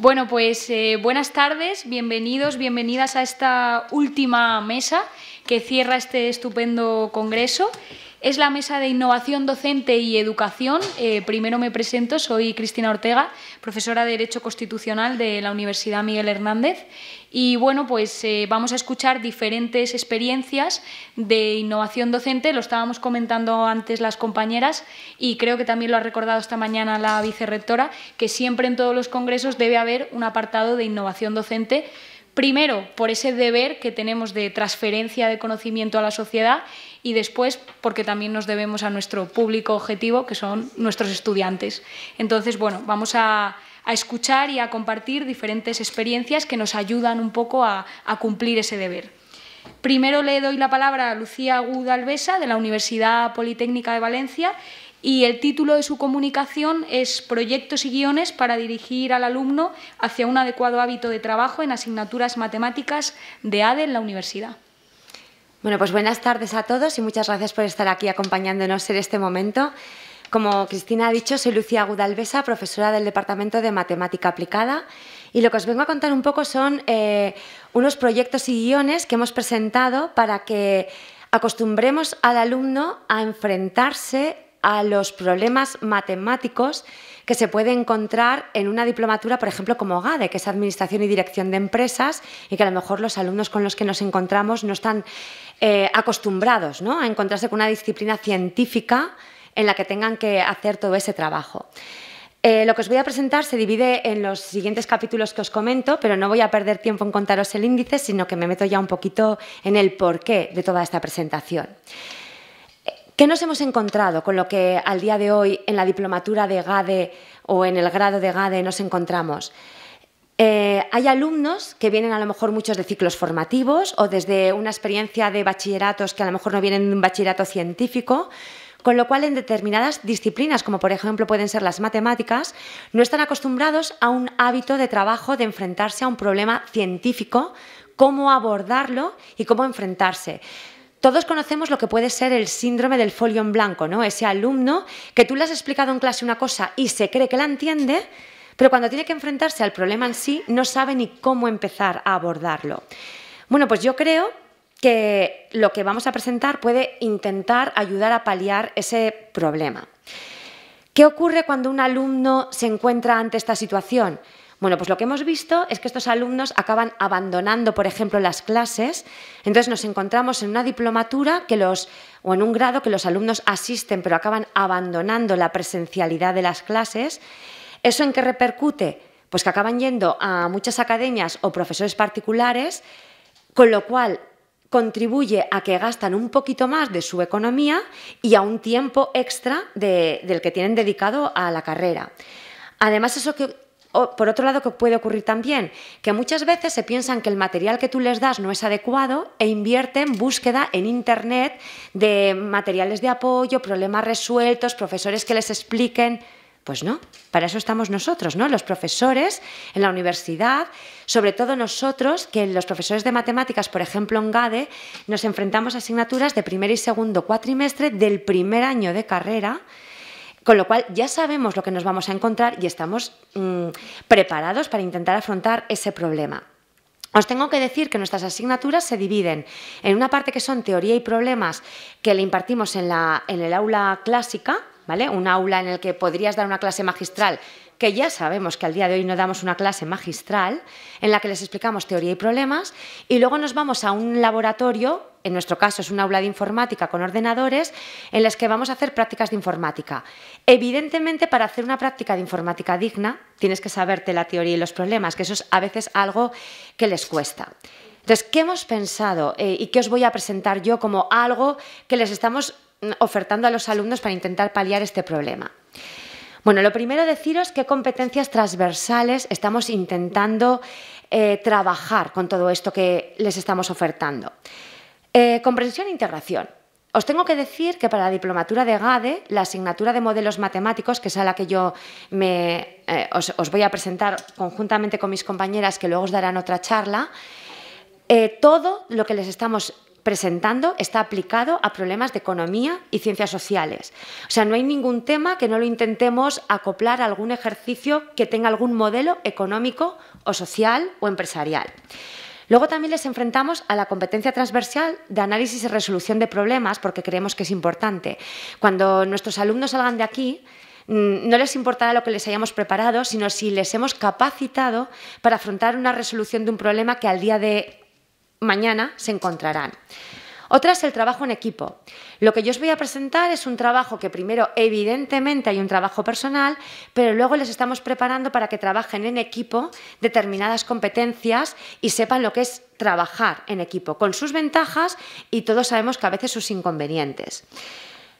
Bueno, pues eh, buenas tardes, bienvenidos, bienvenidas a esta última mesa que cierra este estupendo congreso. Es la mesa de innovación docente y educación. Eh, primero me presento, soy Cristina Ortega, profesora de Derecho Constitucional de la Universidad Miguel Hernández y bueno, pues eh, vamos a escuchar diferentes experiencias de innovación docente, lo estábamos comentando antes las compañeras y creo que también lo ha recordado esta mañana la vicerrectora, que siempre en todos los congresos debe haber un apartado de innovación docente. Primero, por ese deber que tenemos de transferencia de conocimiento a la sociedad y después porque también nos debemos a nuestro público objetivo, que son nuestros estudiantes. Entonces, bueno, vamos a a escuchar y a compartir diferentes experiencias que nos ayudan un poco a, cumplir ese deber. Primero le doy la palabra a Lucía Alvesa, de la Universidad Politécnica de Valencia y el título de su comunicación es Proyectos y guiones para dirigir al alumno hacia un adecuado hábito de trabajo en asignaturas matemáticas de ADE en la universidad. Bueno, pues buenas tardes a todos y muchas gracias por estar aquí acompañándonos en este momento. Como Cristina ha dicho, soy Lucía Gudalbesa, profesora del Departamento de Matemática Aplicada y lo que os vengo a contar un poco son eh, unos proyectos y guiones que hemos presentado para que acostumbremos al alumno a enfrentarse a los problemas matemáticos que se puede encontrar en una diplomatura, por ejemplo, como GADE, que es Administración y Dirección de Empresas, y que a lo mejor los alumnos con los que nos encontramos no están eh, acostumbrados a encontrarse con una disciplina científica en la que tengan que hacer todo ese trabajo. Eh, lo que os voy a presentar se divide en los siguientes capítulos que os comento, pero no voy a perder tiempo en contaros el índice, sino que me meto ya un poquito en el porqué de toda esta presentación. ¿Qué nos hemos encontrado con lo que al día de hoy en la diplomatura de GADE o en el grado de GADE nos encontramos? Eh, hay alumnos que vienen a lo mejor muchos de ciclos formativos o desde una experiencia de bachilleratos que a lo mejor no vienen de un bachillerato científico, con lo cual en determinadas disciplinas, como por ejemplo pueden ser las matemáticas, no están acostumbrados a un hábito de trabajo de enfrentarse a un problema científico, cómo abordarlo y cómo enfrentarse. Todos conocemos lo que puede ser el síndrome del folio en blanco, ¿no? Ese alumno que tú le has explicado en clase una cosa y se cree que la entiende, pero cuando tiene que enfrentarse al problema en sí no sabe ni cómo empezar a abordarlo. Bueno, pues yo creo que lo que vamos a presentar puede intentar ayudar a paliar ese problema. ¿Qué ocurre cuando un alumno se encuentra ante esta situación? Bueno, pues lo que hemos visto es que estos alumnos acaban abandonando, por ejemplo, las clases. Entonces nos encontramos en una diplomatura que los, o en un grado que los alumnos asisten, pero acaban abandonando la presencialidad de las clases. ¿Eso en qué repercute? Pues que acaban yendo a muchas academias o profesores particulares, con lo cual contribuye a que gastan un poquito más de su economía y a un tiempo extra del que tienen dedicado a la carrera. Además, eso que por otro lado, que puede ocurrir también? Que muchas veces se piensan que el material que tú les das no es adecuado e invierten búsqueda en Internet de materiales de apoyo, problemas resueltos, profesores que les expliquen. Pues no, para eso estamos nosotros, ¿no? Los profesores en la universidad, sobre todo nosotros, que los profesores de matemáticas, por ejemplo en GADE, nos enfrentamos a asignaturas de primer y segundo cuatrimestre del primer año de carrera, con lo cual ya sabemos lo que nos vamos a encontrar y estamos mm, preparados para intentar afrontar ese problema. Os tengo que decir que nuestras asignaturas se dividen en una parte que son teoría y problemas que le impartimos en, la, en el aula clásica, un aula en el que podrías dar una clase magistral, que ya sabemos que al día de hoy no damos una clase magistral, en la que les explicamos teoría y problemas, y luego nos vamos a un laboratorio, en nuestro caso es un aula de informática con ordenadores, en las que vamos a hacer prácticas de informática. Evidentemente, para hacer una práctica de informática digna, tienes que saberte la teoría y los problemas, que eso es a veces algo que les cuesta. Entonces, ¿qué hemos pensado eh, y qué os voy a presentar yo como algo que les estamos ofertando a los alumnos para intentar paliar este problema? Bueno, lo primero deciros qué competencias transversales estamos intentando eh, trabajar con todo esto que les estamos ofertando. Eh, comprensión e integración. Os tengo que decir que para la diplomatura de GADE, la asignatura de modelos matemáticos, que es a la que yo eh, os, os, voy a presentar conjuntamente con mis compañeras, que luego os darán otra charla, todo lo que les estamos presentando está aplicado a problemas de economía y ciencias sociales. O sea, no hay ningún tema que no lo intentemos acoplar a algún ejercicio que tenga algún modelo económico o social o empresarial. Luego también les enfrentamos a la competencia transversal de análisis y resolución de problemas porque creemos que es importante. Cuando nuestros alumnos salgan de aquí, mm, no les importará lo que les hayamos preparado, sino si les hemos capacitado para afrontar una resolución de un problema que al día de mañana se encontrarán. Otra es el trabajo en equipo. Lo que yo os voy a presentar es un trabajo que primero, evidentemente, hay un trabajo personal, pero luego les estamos preparando para que trabajen en equipo determinadas competencias y sepan lo que es trabajar en equipo, con sus ventajas y todos sabemos que a veces sus inconvenientes.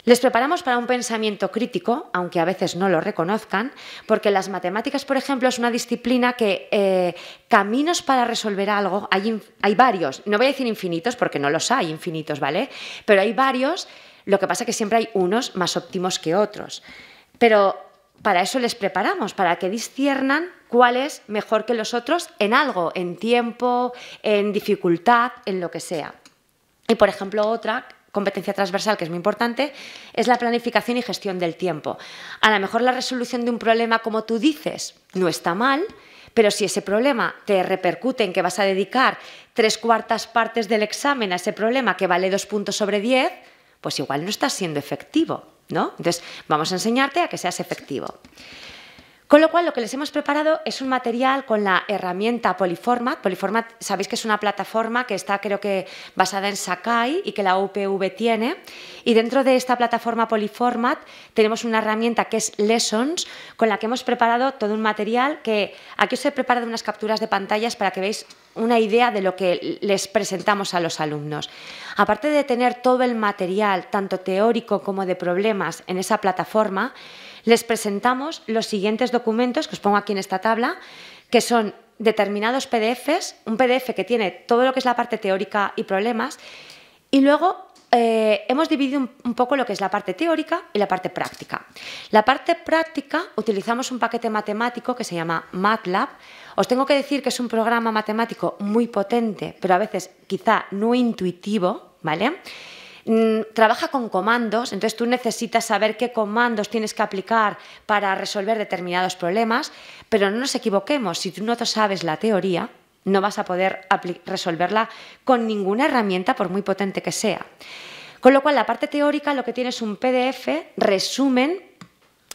Les preparamos para un pensamiento crítico, aunque a veces no lo reconozcan, porque las matemáticas, por ejemplo, es una disciplina que eh, caminos para resolver algo, hay, hay varios, no voy a decir infinitos porque no los hay infinitos, ¿vale? Pero hay varios, lo que pasa es que siempre hay unos más óptimos que otros. Pero para eso les preparamos, para que disciernan cuál es mejor que los otros en algo, en tiempo, en dificultad, en lo que sea. Y por ejemplo, otra competencia transversal que es muy importante, es la planificación y gestión del tiempo. A lo mejor la resolución de un problema, como tú dices, no está mal, pero si ese problema te repercute en que vas a dedicar tres cuartas partes del examen a ese problema que vale dos puntos sobre diez, pues igual no estás siendo efectivo, ¿no? Entonces, vamos a enseñarte a que seas efectivo. Con lo cual, lo que les hemos preparado es un material con la herramienta Polyformat. Polyformat, sabéis que es una plataforma que está, creo que, basada en Sakai y que la UPV tiene. Y dentro de esta plataforma Polyformat tenemos una herramienta que es Lessons, con la que hemos preparado todo un material que aquí os he preparado unas capturas de pantallas para que veáis una idea de lo que les presentamos a los alumnos. Aparte de tener todo el material, tanto teórico como de problemas, en esa plataforma, les presentamos los siguientes documentos que os pongo aquí en esta tabla, que son determinados PDFs, un PDF que tiene todo lo que es la parte teórica y problemas, y luego eh, hemos dividido un, un, poco lo que es la parte teórica y la parte práctica. La parte práctica utilizamos un paquete matemático que se llama MATLAB. Os tengo que decir que es un programa matemático muy potente, pero a veces quizá no intuitivo, ¿vale? Mm, trabaja con comandos, entonces tú necesitas saber qué comandos tienes que aplicar para resolver determinados problemas, pero no nos equivoquemos, si tú no sabes la teoría, no vas a poder resolverla con ninguna herramienta, por muy potente que sea. Con lo cual, la parte teórica lo que tiene es un PDF, resumen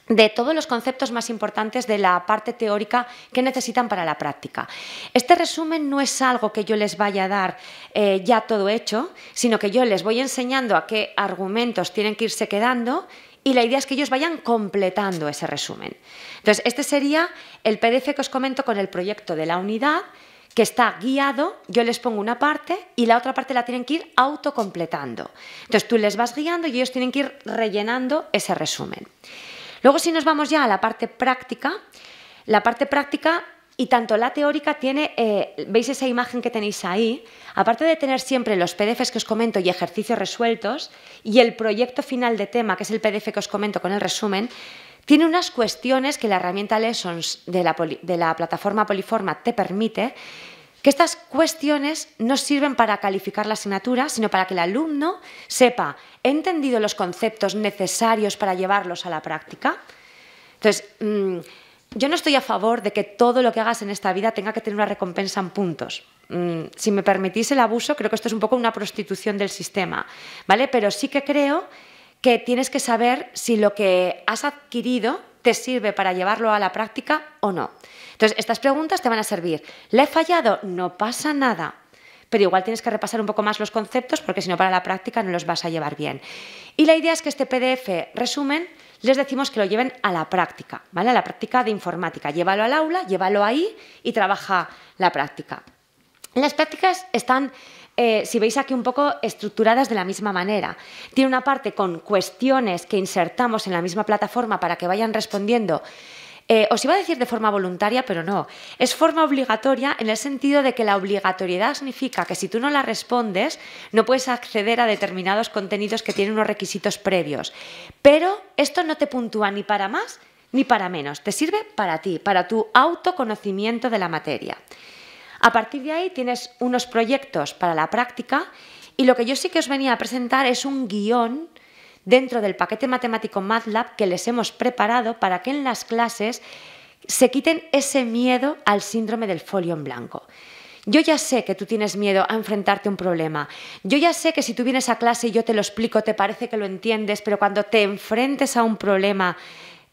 de todos los conceptos más importantes de la parte teórica que necesitan para la práctica. Este resumen no es algo que yo les vaya a dar eh, ya todo hecho, sino que yo les voy enseñando a qué argumentos tienen que irse quedando y la idea es que ellos vayan completando ese resumen. Entonces, este sería el PDF que os comento con el proyecto de la unidad que está guiado, yo les pongo una parte y la otra parte la tienen que ir autocompletando. Entonces tú les vas guiando y ellos tienen que ir rellenando ese resumen. Luego si nos vamos ya a la parte práctica, la parte práctica y tanto la teórica tiene, eh, veis esa imagen que tenéis ahí, aparte de tener siempre los PDFs que os comento y ejercicios resueltos, y el proyecto final de tema, que es el PDF que os comento con el resumen, tiene unas cuestiones que la herramienta Lessons de la, de la plataforma Poliforma te permite que estas cuestiones no sirven para calificar la asignatura, sino para que el alumno sepa, he entendido los conceptos necesarios para llevarlos a la práctica. Entonces, mm, yo no estoy a favor de que todo lo que hagas en esta vida tenga que tener una recompensa en puntos. Mm, si me permitís el abuso, creo que esto es un poco una prostitución del sistema, ¿vale? Pero sí que creo que tienes que saber si lo que has adquirido te sirve para llevarlo a la práctica o no. Entonces, estas preguntas te van a servir. Le he fallado? No pasa nada. Pero igual tienes que repasar un poco más los conceptos porque si no para la práctica no los vas a llevar bien. Y la idea es que este PDF resumen les decimos que lo lleven a la práctica, ¿vale? A la práctica de informática. Llévalo al aula, llévalo ahí y trabaja la práctica. Las prácticas están, eh, si veis aquí un poco, estructuradas de la misma manera. Tiene una parte con cuestiones que insertamos en la misma plataforma para que vayan respondiendo eh, os iba a decir de forma voluntaria, pero no. Es forma obligatoria en el sentido de que la obligatoriedad significa que si tú no la respondes, no puedes acceder a determinados contenidos que tienen unos requisitos previos. Pero esto no te puntúa ni para más ni para menos. Te sirve para ti, para tu autoconocimiento de la materia. A partir de ahí tienes unos proyectos para la práctica y lo que yo sí que os venía a presentar es un guión dentro del paquete matemático MATLAB que les hemos preparado para que en las clases se quiten ese miedo al síndrome del folio en blanco. Yo ya sé que tú tienes miedo a enfrentarte a un problema. Yo ya sé que si tú vienes a clase y yo te lo explico, te parece que lo entiendes, pero cuando te enfrentes a un problema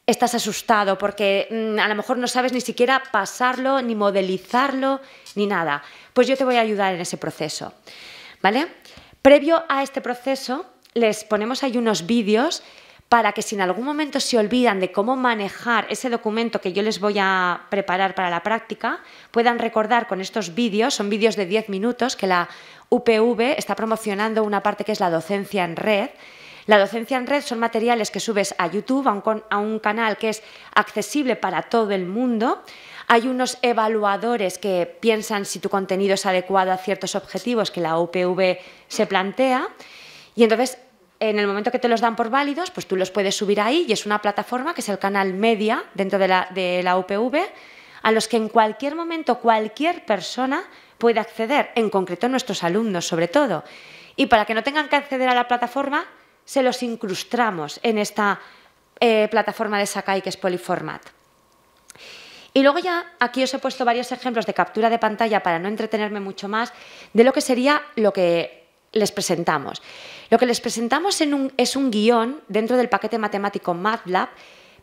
estás asustado porque mm, a lo mejor no sabes ni siquiera pasarlo, ni modelizarlo, ni nada. Pues yo te voy a ayudar en ese proceso. ¿Vale? Previo a este proceso, les ponemos ahí unos vídeos para que si en algún momento se olvidan de cómo manejar ese documento que yo les voy a preparar para la práctica, puedan recordar con estos vídeos, son vídeos de 10 minutos que la UPV está promocionando una parte que es la docencia en red. La docencia en red son materiales que subes a YouTube, a un, a un canal que es accesible para todo el mundo. Hay unos evaluadores que piensan si tu contenido es adecuado a ciertos objetivos que la UPV se plantea. Y entonces, en el momento que te los dan por válidos, pues tú los puedes subir ahí y es una plataforma que es el canal media dentro de la, UPV a los que en cualquier momento cualquier persona puede acceder, en concreto nuestros alumnos sobre todo. Y para que no tengan que acceder a la plataforma, se los incrustamos en esta eh, plataforma de Sakai que es Polyformat. Y luego ya aquí os he puesto varios ejemplos de captura de pantalla para no entretenerme mucho más de lo que sería lo que les presentamos. Lo que les presentamos es un guión dentro del paquete matemático MATLAB,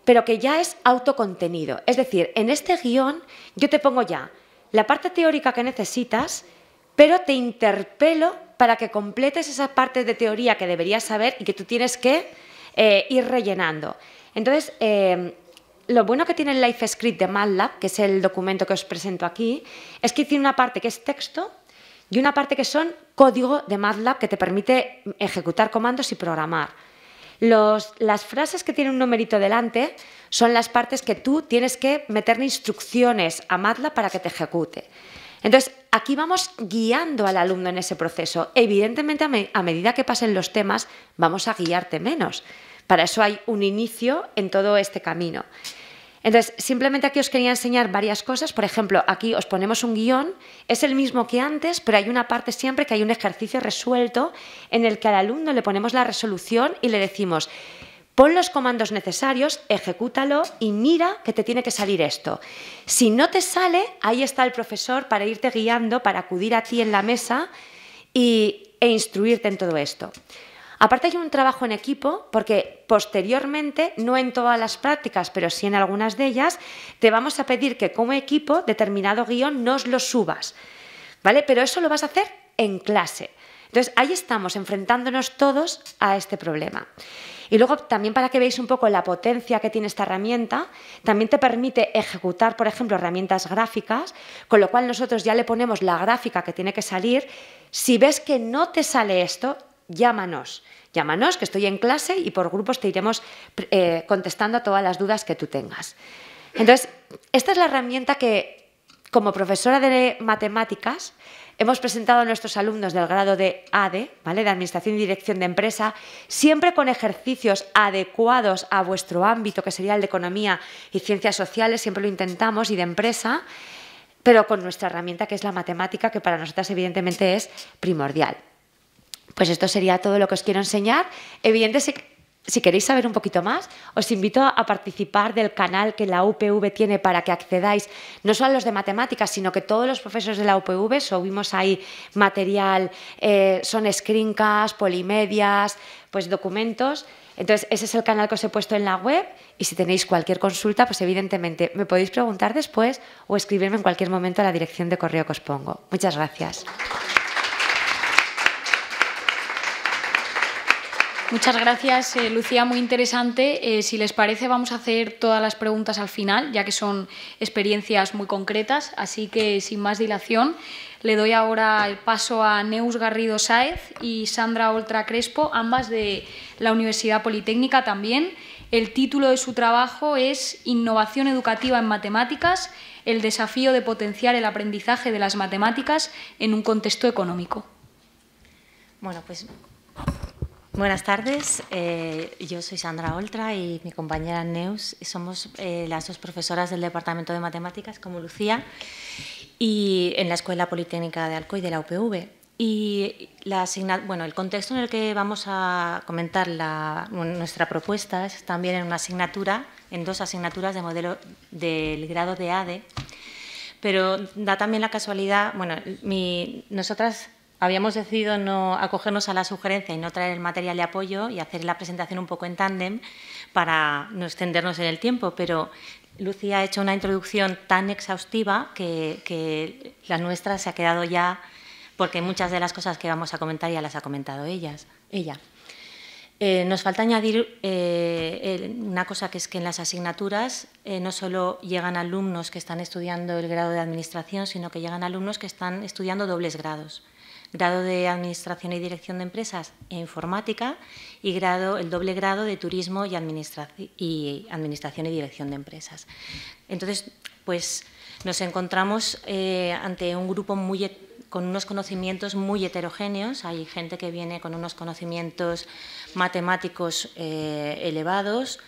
pero que ya es autocontenido. Es decir, en este guión yo te pongo ya la parte teórica que necesitas, pero te interpelo para que completes esa parte de teoría que deberías saber y que tú tienes que eh, ir rellenando. Entonces, eh, lo bueno que tiene el Life Script de MATLAB, que es el documento que os presento aquí, es que tiene una parte que es texto y una parte que son código de MATLAB que te permite ejecutar comandos y programar. las frases que tienen un numerito delante son las partes que tú tienes que meterle instrucciones a MATLAB para que te ejecute. Entonces, aquí vamos guiando al alumno en ese proceso. Evidentemente, a medida que pasen los temas, vamos a guiarte menos. Para eso hay un inicio en todo este camino. Entonces, simplemente aquí os quería enseñar varias cosas. Por ejemplo, aquí os ponemos un guión, es el mismo que antes, pero hay una parte siempre que hay un ejercicio resuelto en el que al alumno le ponemos la resolución y le decimos, pon los comandos necesarios, ejecútalo y mira que te tiene que salir esto. Si no te sale, ahí está el profesor para irte guiando, para acudir a ti en la mesa y, e instruirte en todo esto. Aparte hay un trabajo en equipo porque posteriormente, no en todas las prácticas, pero sí en algunas de ellas, te vamos a pedir que como equipo determinado guión nos lo subas. ¿Vale? Pero eso lo vas a hacer en clase. Entonces ahí estamos enfrentándonos todos a este problema. Y luego también para que veáis un poco la potencia que tiene esta herramienta, también te permite ejecutar, por ejemplo, herramientas gráficas, con lo cual nosotros ya le ponemos la gráfica que tiene que salir. Si ves que no te sale esto, llámanos, llámanos, que estoy en clase y por grupos te iremos eh, contestando a todas las dudas que tú tengas. Entonces, esta es la herramienta que como profesora de matemáticas hemos presentado a nuestros alumnos del grado de ADE, de Administración y Dirección de Empresa, siempre con ejercicios adecuados a vuestro ámbito, que sería el de Economía y Ciencias Sociales, siempre lo intentamos, y de Empresa, pero con nuestra herramienta que es la matemática, que para nosotras evidentemente es primordial. Pues esto sería todo lo que os quiero enseñar. Evidentemente, si queréis saber un poquito más, os invito a participar del canal que la UPV tiene para que accedáis no solo a los de matemáticas, sino que todos los profesores de la UPV subimos ahí material, eh, son screencasts, polimedias, pues documentos. Entonces, ese es el canal que os he puesto en la web y si tenéis cualquier consulta, pues evidentemente me podéis preguntar después o escribirme en cualquier momento a la dirección de correo que os pongo. Muchas gracias. Muchas gracias, eh, Lucía, muy interesante. Eh, si les parece, vamos a hacer todas las preguntas al final, ya que son experiencias muy concretas. Así que, sin más dilación, le doy ahora el paso a Neus Garrido Sáez y Sandra Oltra Crespo, ambas de la Universidad Politécnica también. El título de su trabajo es Innovación Educativa en Matemáticas, el desafío de potenciar el aprendizaje de las matemáticas en un contexto económico. Bueno, pues Buenas tardes, eh, yo soy Sandra Oltra y mi compañera Neus somos eh, las dos profesoras del Departamento de Matemáticas, como Lucía, y en la Escuela Politécnica de Alcoy de la UPV. Y la bueno, el contexto en el que vamos a comentar nuestra propuesta es también en una asignatura, en dos asignaturas de modelo del grado de ADE, pero da también la casualidad, bueno, mi, nosotras Habíamos decidido no acogernos a la sugerencia y no traer el material de apoyo y hacer la presentación un poco en tándem para no extendernos en el tiempo, pero Lucía ha hecho una introducción tan exhaustiva que, la nuestra se ha quedado ya, porque muchas de las cosas que vamos a comentar ya las ha comentado ellas, ella. Eh, nos falta añadir eh, una cosa que es que en las asignaturas eh, no solo llegan alumnos que están estudiando el grado de administración, sino que llegan alumnos que están estudiando dobles grados grado de Administración y Dirección de Empresas e Informática y grado, el doble grado de Turismo y, y Administración y Dirección de Empresas. Entonces, pues nos encontramos eh, ante un grupo muy con unos conocimientos muy heterogéneos. Hay gente que viene con unos conocimientos matemáticos eh, elevados,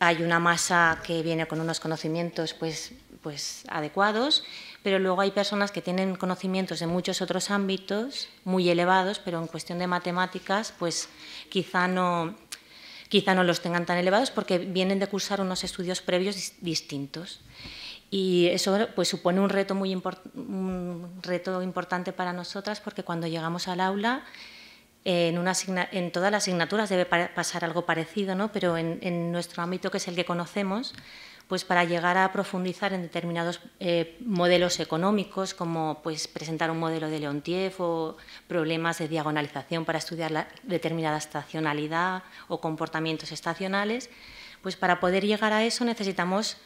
hay una masa que viene con unos conocimientos pues, pues adecuados pero luego hay personas que tienen conocimientos en muchos otros ámbitos muy elevados, pero en cuestión de matemáticas, pues quizá no, los tengan tan elevados porque vienen de cursar unos estudios previos distintos. Y eso pues, supone un reto, muy reto importante para nosotras porque cuando llegamos al aula, en, todas las asignaturas debe pasar algo parecido, ¿no? pero en, nuestro ámbito, que es el que conocemos, pues para llegar a profundizar en determinados eh, modelos económicos, como pues, presentar un modelo de Leontief o problemas de diagonalización para estudiar la determinada estacionalidad o comportamientos estacionales, pues para poder llegar a eso necesitamos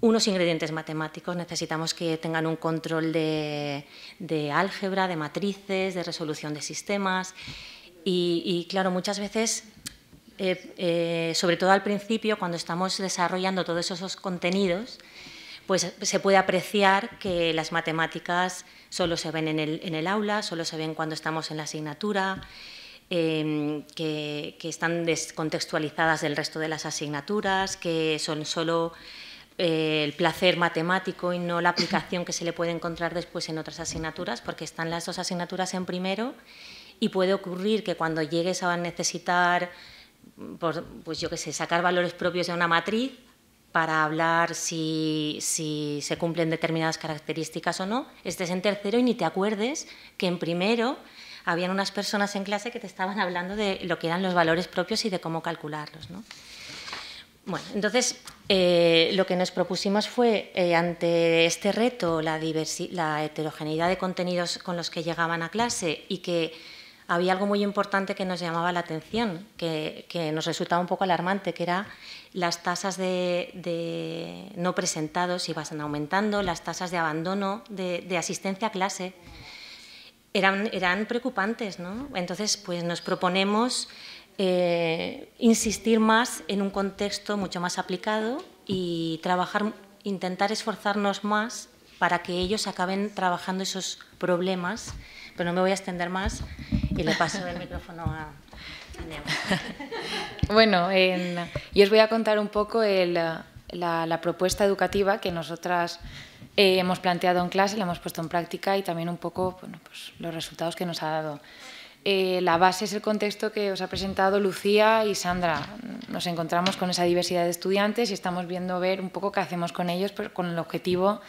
unos ingredientes matemáticos, necesitamos que tengan un control de, álgebra, de matrices, de resolución de sistemas. y, claro, muchas veces eh, eh, sobre todo al principio, cuando estamos desarrollando todos esos contenidos, pues se puede apreciar que las matemáticas solo se ven en el, aula, solo se ven cuando estamos en la asignatura, em, que, están descontextualizadas del resto de las asignaturas, que son solo eh, el placer matemático y no la aplicación que se le puede encontrar después en otras asignaturas, porque están las dos asignaturas en primero y puede ocurrir que cuando llegues a necesitar pues yo que sé, sacar valores propios de una matriz para hablar si, se cumplen determinadas características o no, estés en tercero y ni te acuerdes que en primero habían unas personas en clase que te estaban hablando de lo que eran los valores propios y de cómo calcularlos. Bueno, entonces eh, lo que nos propusimos fue, eh, ante este reto, la, la heterogeneidad de contenidos con los que llegaban a clase y que había algo muy importante que nos llamaba la atención, que, nos resultaba un poco alarmante, que era las tasas de, no presentados iban aumentando, las tasas de abandono de, asistencia a clase eran, preocupantes. ¿no? Entonces, pues nos proponemos eh, insistir más en un contexto mucho más aplicado y trabajar, intentar esforzarnos más para que ellos acaben trabajando esos problemas pero no me voy a extender más y le paso el micrófono a... Bueno, yo os voy a contar un poco la, propuesta educativa que nosotras eh, hemos planteado en clase, la hemos puesto en práctica y también un poco pues, los resultados que nos ha dado. Eh, la base es el contexto que os ha presentado Lucía y Sandra. Nos encontramos con esa diversidad de estudiantes y estamos viendo ver un poco qué hacemos con ellos, pero con el objetivo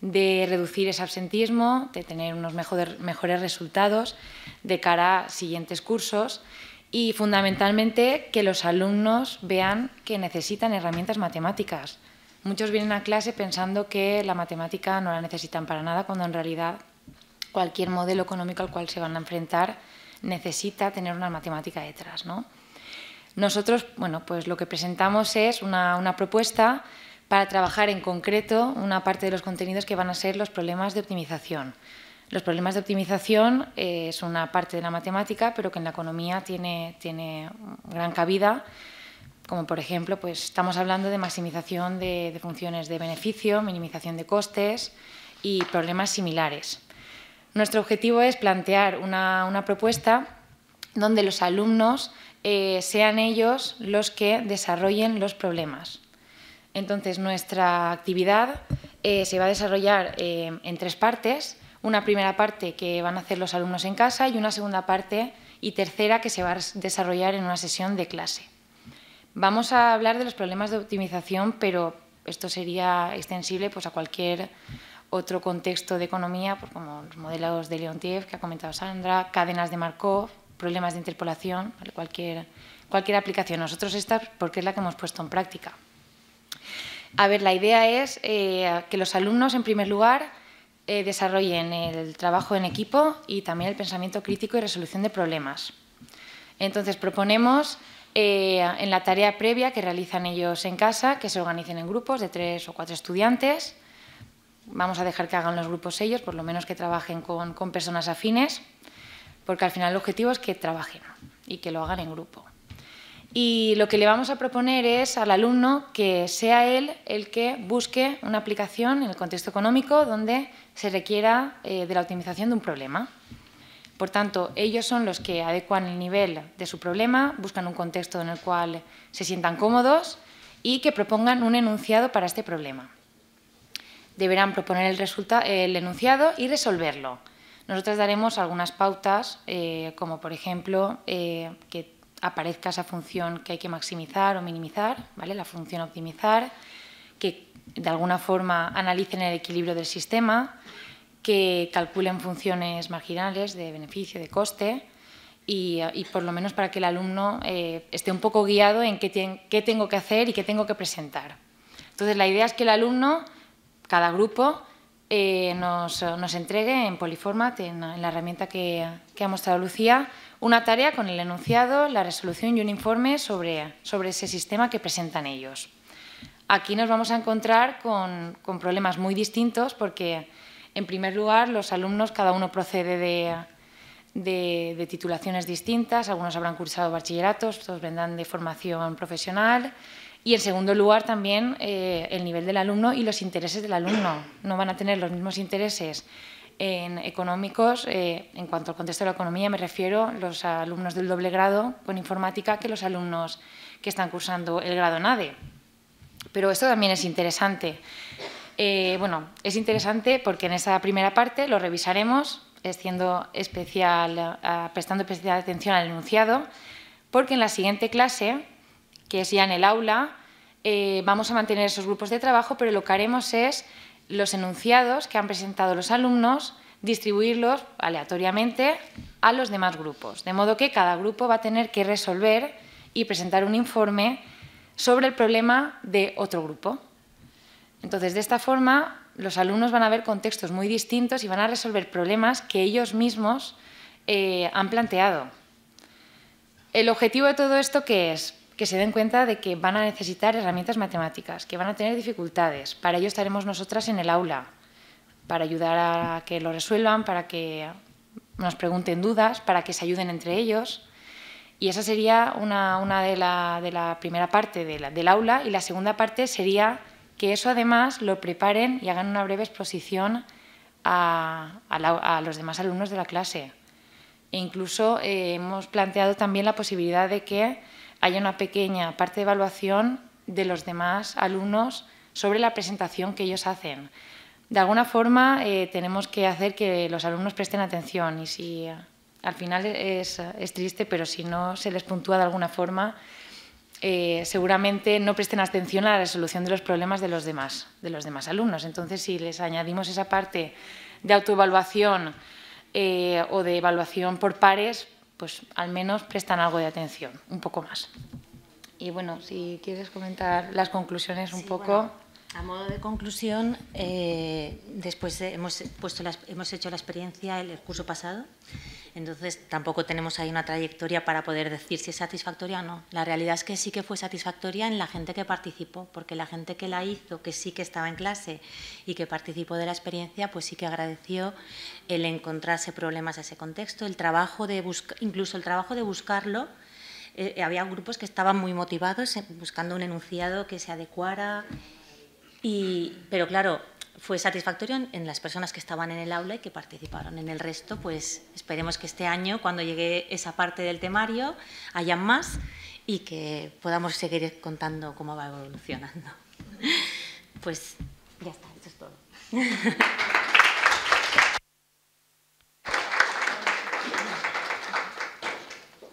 de reducir ese absentismo, de tener unos mejores resultados de cara a siguientes cursos y fundamentalmente que los alumnos vean que necesitan herramientas matemáticas. Muchos vienen a clase pensando que la matemática no la necesitan para nada, cuando en realidad cualquier modelo económico al cual se van a enfrentar necesita tener una matemática detrás. Nosotros, bueno, pues lo que presentamos es una, una propuesta para trabajar en concreto una parte de los contenidos que van a ser los problemas de optimización. Los problemas de optimización eh, es una parte de la matemática, pero que en la economía tiene, gran cabida, como por ejemplo, pues estamos hablando de maximización de, funciones de beneficio, minimización de costes y problemas similares. Nuestro objetivo es plantear una, propuesta donde los alumnos eh, sean ellos los que desarrollen los problemas. Entonces, nuestra actividad eh, se va a desarrollar eh, en tres partes. Una primera parte que van a hacer los alumnos en casa y una segunda parte y tercera que se va a desarrollar en una sesión de clase. Vamos a hablar de los problemas de optimización, pero esto sería extensible pues, a cualquier otro contexto de economía, pues, como los modelos de Leontief que ha comentado Sandra, cadenas de Markov, problemas de interpolación, cualquier, cualquier aplicación. Nosotros esta porque es la que hemos puesto en práctica. A ver, la idea es eh, que los alumnos, en primer lugar, eh, desarrollen el trabajo en equipo y también el pensamiento crítico y resolución de problemas. Entonces, proponemos eh, en la tarea previa que realizan ellos en casa, que se organicen en grupos de tres o cuatro estudiantes. Vamos a dejar que hagan los grupos ellos, por lo menos que trabajen con, con personas afines, porque al final el objetivo es que trabajen y que lo hagan en grupo. Y lo que le vamos a proponer es al alumno que sea él el que busque una aplicación en el contexto económico donde se requiera eh, de la optimización de un problema. Por tanto, ellos son los que adecuan el nivel de su problema, buscan un contexto en el cual se sientan cómodos y que propongan un enunciado para este problema. Deberán proponer el, el enunciado y resolverlo. Nosotros daremos algunas pautas, eh, como por ejemplo eh, que aparezca esa función que hay que maximizar o minimizar, ¿vale? la función optimizar, que de alguna forma analicen el equilibrio del sistema, que calculen funciones marginales de beneficio, de coste, y, por lo menos para que el alumno eh, esté un poco guiado en qué, tengo que hacer y qué tengo que presentar. Entonces, la idea es que el alumno, cada grupo, eh, nos, entregue en Poliformat, en, la herramienta que, ha mostrado Lucía, una tarea con el enunciado, la resolución y un informe sobre, sobre ese sistema que presentan ellos. Aquí nos vamos a encontrar con, problemas muy distintos porque, en primer lugar, los alumnos, cada uno procede de, titulaciones distintas, algunos habrán cursado bachilleratos, otros vendrán de formación profesional y en segundo lugar también eh, el nivel del alumno y los intereses del alumno. No van a tener los mismos intereses en económicos, eh, en cuanto al contexto de la economía, me refiero los alumnos del doble grado con informática que los alumnos que están cursando el grado NADE. Pero esto también es interesante. Eh, bueno, es interesante porque en esa primera parte lo revisaremos, especial, eh, prestando especial atención al enunciado, porque en la siguiente clase, que es ya en el aula, vamos a mantener esos grupos de trabajo, pero lo que haremos es los enunciados que han presentado los alumnos, distribuirlos aleatoriamente a los demás grupos, de modo que cada grupo va a tener que resolver y presentar un informe sobre el problema de otro grupo. Entonces, de esta forma, los alumnos van a ver contextos muy distintos y van a resolver problemas que ellos mismos eh, han planteado. ¿El objetivo de todo esto qué es? que se den cuenta de que van a necesitar herramientas matemáticas, que van a tener dificultades. Para ello estaremos nosotras en el aula, para ayudar a que lo resuelvan, para que nos pregunten dudas, para que se ayuden entre ellos. Y esa sería una, de, la, de, la, primera parte del aula. Y la segunda parte sería que eso además lo preparen y hagan una breve exposición a, los demás alumnos de la clase. E incluso eh, hemos planteado también la posibilidad de que haya una pequeña parte de evaluación de los demás alumnos sobre la presentación que ellos hacen. De alguna forma eh, tenemos que hacer que los alumnos presten atención y si eh, al final es, triste, pero si no se les puntúa de alguna forma, eh, seguramente no presten atención a la resolución de los problemas de los demás, de los demás alumnos. Entonces, si les añadimos esa parte de autoevaluación o de evaluación por pares, pues al menos prestan algo de atención, un poco más. Y bueno, si quieres comentar las conclusiones un poco. A modo de conclusión, eh, después hemos, puesto hemos hecho la experiencia el, curso pasado entonces, tampoco tenemos ahí una trayectoria para poder decir si es satisfactoria o no. La realidad es que sí que fue satisfactoria en la gente que participó, porque la gente que la hizo, que sí que estaba en clase y que participó de la experiencia, pues sí que agradeció el encontrarse problemas a ese contexto, el trabajo de incluso el trabajo de buscarlo. Eh, había grupos que estaban muy motivados eh, buscando un enunciado que se adecuara, y, pero claro, fue satisfactorio en, las personas que estaban en el aula y que participaron. En el resto, pues esperemos que este año, cuando llegue esa parte del temario, haya más y que podamos seguir contando cómo va evolucionando. Pues ya está, eso es todo.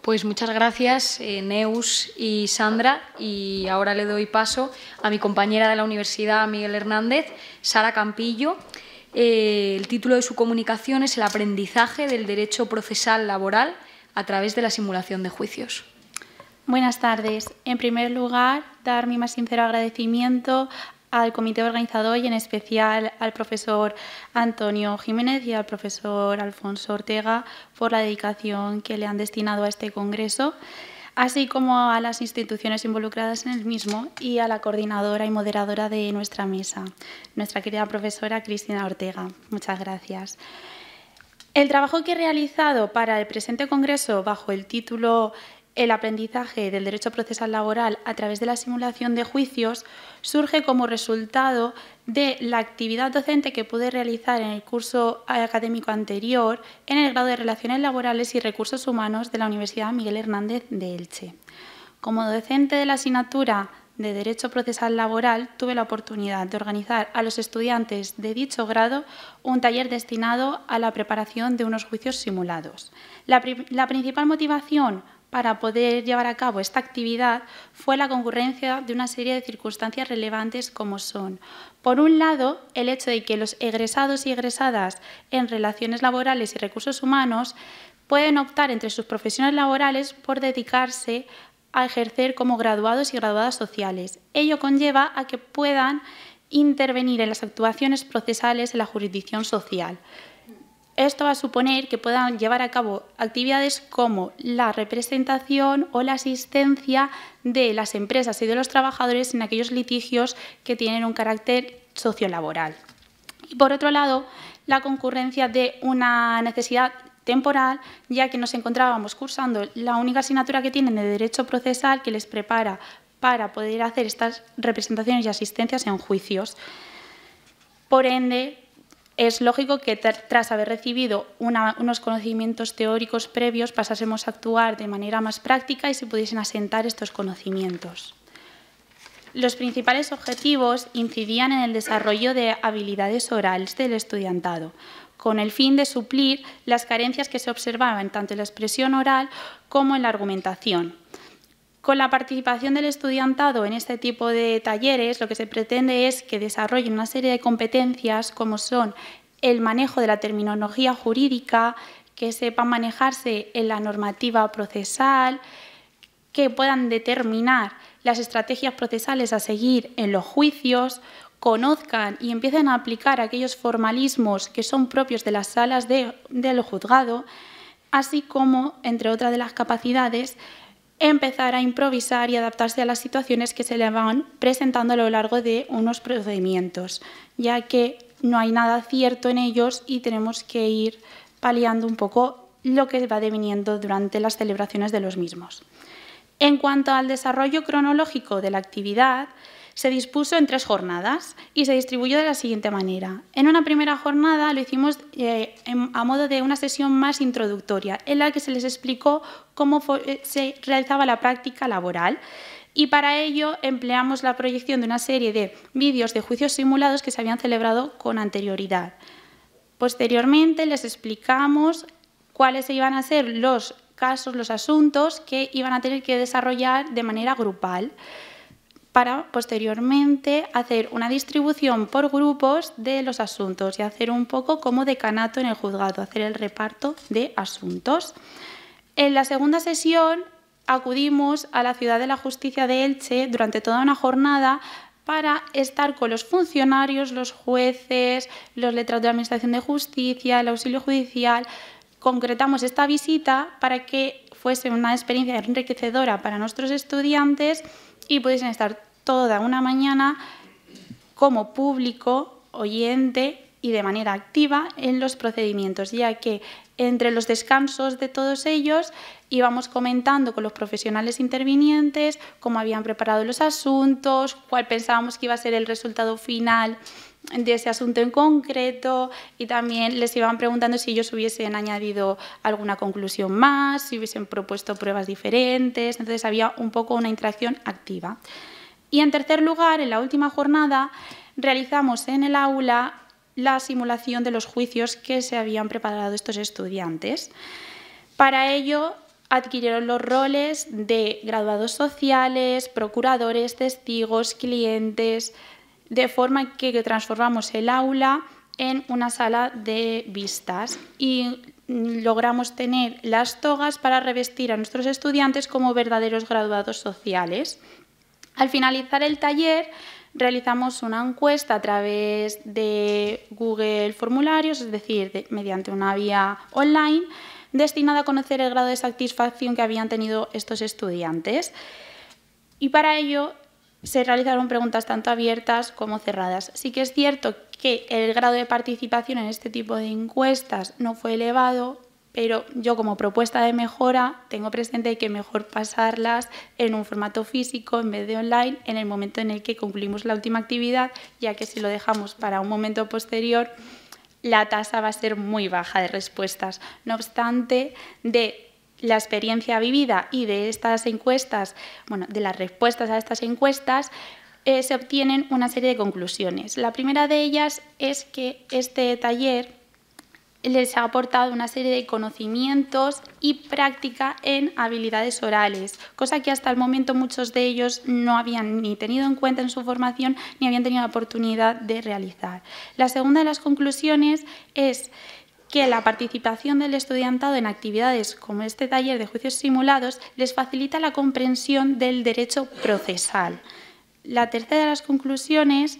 Pues muchas gracias, eh, Neus y Sandra. Y ahora le doy paso a mi compañera de la universidad, Miguel Hernández, Sara Campillo. Eh, el título de su comunicación es El aprendizaje del derecho procesal laboral a través de la simulación de juicios. Buenas tardes. En primer lugar, dar mi más sincero agradecimiento al comité organizador y en especial al profesor Antonio Jiménez y al profesor Alfonso Ortega por la dedicación que le han destinado a este Congreso, así como a las instituciones involucradas en el mismo y a la coordinadora y moderadora de nuestra mesa, nuestra querida profesora Cristina Ortega. Muchas gracias. El trabajo que he realizado para el presente Congreso bajo el título El aprendizaje del derecho procesal laboral a través de la simulación de juicios surge como resultado de la actividad docente que pude realizar en el curso académico anterior en el grado de Relaciones Laborales y Recursos Humanos de la Universidad Miguel Hernández de Elche. Como docente de la asignatura de Derecho Procesal Laboral tuve la oportunidad de organizar a los estudiantes de dicho grado un taller destinado a la preparación de unos juicios simulados. La, principal motivación para poder llevar a cabo esta actividad fue la concurrencia de una serie de circunstancias relevantes como son, por un lado, el hecho de que los egresados y egresadas en relaciones laborales y recursos humanos pueden optar entre sus profesiones laborales por dedicarse a ejercer como graduados y graduadas sociales. Ello conlleva a que puedan intervenir en las actuaciones procesales de la jurisdicción social, esto va a suponer que puedan llevar a cabo actividades como la representación o la asistencia de las empresas y de los trabajadores en aquellos litigios que tienen un carácter sociolaboral. Y por otro lado, la concurrencia de una necesidad temporal, ya que nos encontrábamos cursando la única asignatura que tienen de Derecho Procesal que les prepara para poder hacer estas representaciones y asistencias en juicios. Por ende, es lógico que tras haber recibido unos conocimientos teóricos previos pasásemos a actuar de manera más práctica y se pudiesen asentar estos conocimientos. Los principales objetivos incidían en el desarrollo de habilidades orales del estudiantado, con el fin de suplir las carencias que se observaban tanto en la expresión oral como en la argumentación, con la participación del estudiantado en este tipo de talleres, lo que se pretende es que desarrollen una serie de competencias como son el manejo de la terminología jurídica, que sepan manejarse en la normativa procesal, que puedan determinar las estrategias procesales a seguir en los juicios, conozcan y empiecen a aplicar aquellos formalismos que son propios de las salas de, del juzgado, así como, entre otras de las capacidades, empezar a improvisar y adaptarse a las situaciones que se le van presentando a lo largo de unos procedimientos, ya que no hay nada cierto en ellos y tenemos que ir paliando un poco lo que va deviniendo durante las celebraciones de los mismos. En cuanto al desarrollo cronológico de la actividad, se dispuso en tres jornadas y se distribuyó de la siguiente manera. En una primera jornada lo hicimos eh, a modo de una sesión más introductoria, en la que se les explicó cómo eh, se realizaba la práctica laboral y para ello empleamos la proyección de una serie de vídeos de juicios simulados que se habían celebrado con anterioridad. Posteriormente les explicamos cuáles iban a ser los casos, los asuntos que iban a tener que desarrollar de manera grupal para posteriormente hacer una distribución por grupos de los asuntos y hacer un poco como decanato en el juzgado, hacer el reparto de asuntos. En la segunda sesión acudimos a la Ciudad de la Justicia de Elche durante toda una jornada para estar con los funcionarios, los jueces, los letrados de la Administración de Justicia, el auxilio judicial. Concretamos esta visita para que fuese una experiencia enriquecedora para nuestros estudiantes y pudiesen estar toda una mañana como público, oyente y de manera activa en los procedimientos, ya que entre los descansos de todos ellos íbamos comentando con los profesionales intervinientes cómo habían preparado los asuntos, cuál pensábamos que iba a ser el resultado final de ese asunto en concreto y también les iban preguntando si ellos hubiesen añadido alguna conclusión más, si hubiesen propuesto pruebas diferentes, entonces había un poco una interacción activa. Y en tercer lugar, en la última jornada, realizamos en el aula la simulación de los juicios que se habían preparado estos estudiantes. Para ello, adquirieron los roles de graduados sociales, procuradores, testigos, clientes, de forma que transformamos el aula en una sala de vistas y mm, logramos tener las togas para revestir a nuestros estudiantes como verdaderos graduados sociales. Al finalizar el taller, realizamos una encuesta a través de Google Formularios, es decir, mediante una vía online, destinada a conocer el grado de satisfacción que habían tenido estos estudiantes. Y para ello se realizaron preguntas tanto abiertas como cerradas. Sí que es cierto que el grado de participación en este tipo de encuestas no fue elevado, pero yo como propuesta de mejora tengo presente que mejor pasarlas en un formato físico en vez de online en el momento en el que concluimos la última actividad, ya que si lo dejamos para un momento posterior, la tasa va a ser muy baja de respuestas. No obstante, de la experiencia vivida y de estas encuestas, bueno, de las respuestas a estas encuestas, eh, se obtienen una serie de conclusiones. La primera de ellas es que este taller les ha aportado una serie de conocimientos y práctica en habilidades orales, cosa que hasta el momento muchos de ellos no habían ni tenido en cuenta en su formación ni habían tenido la oportunidad de realizar. La segunda de las conclusiones es que la participación del estudiantado en actividades como este taller de juicios simulados les facilita la comprensión del derecho procesal. La tercera de las conclusiones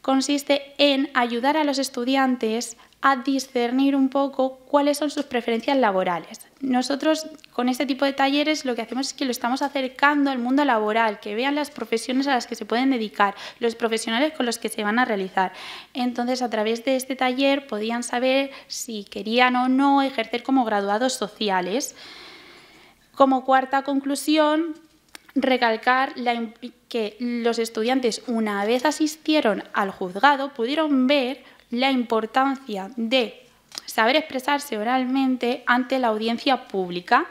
consiste en ayudar a los estudiantes a discernir un poco cuáles son sus preferencias laborales. Nosotros con este tipo de talleres lo que hacemos es que lo estamos acercando al mundo laboral, que vean las profesiones a las que se pueden dedicar, los profesionales con los que se van a realizar. Entonces, a través de este taller podían saber si querían o no ejercer como graduados sociales. Como cuarta conclusión, recalcar que los estudiantes, una vez asistieron al juzgado, pudieron ver la importancia de saber expresarse oralmente ante la audiencia pública.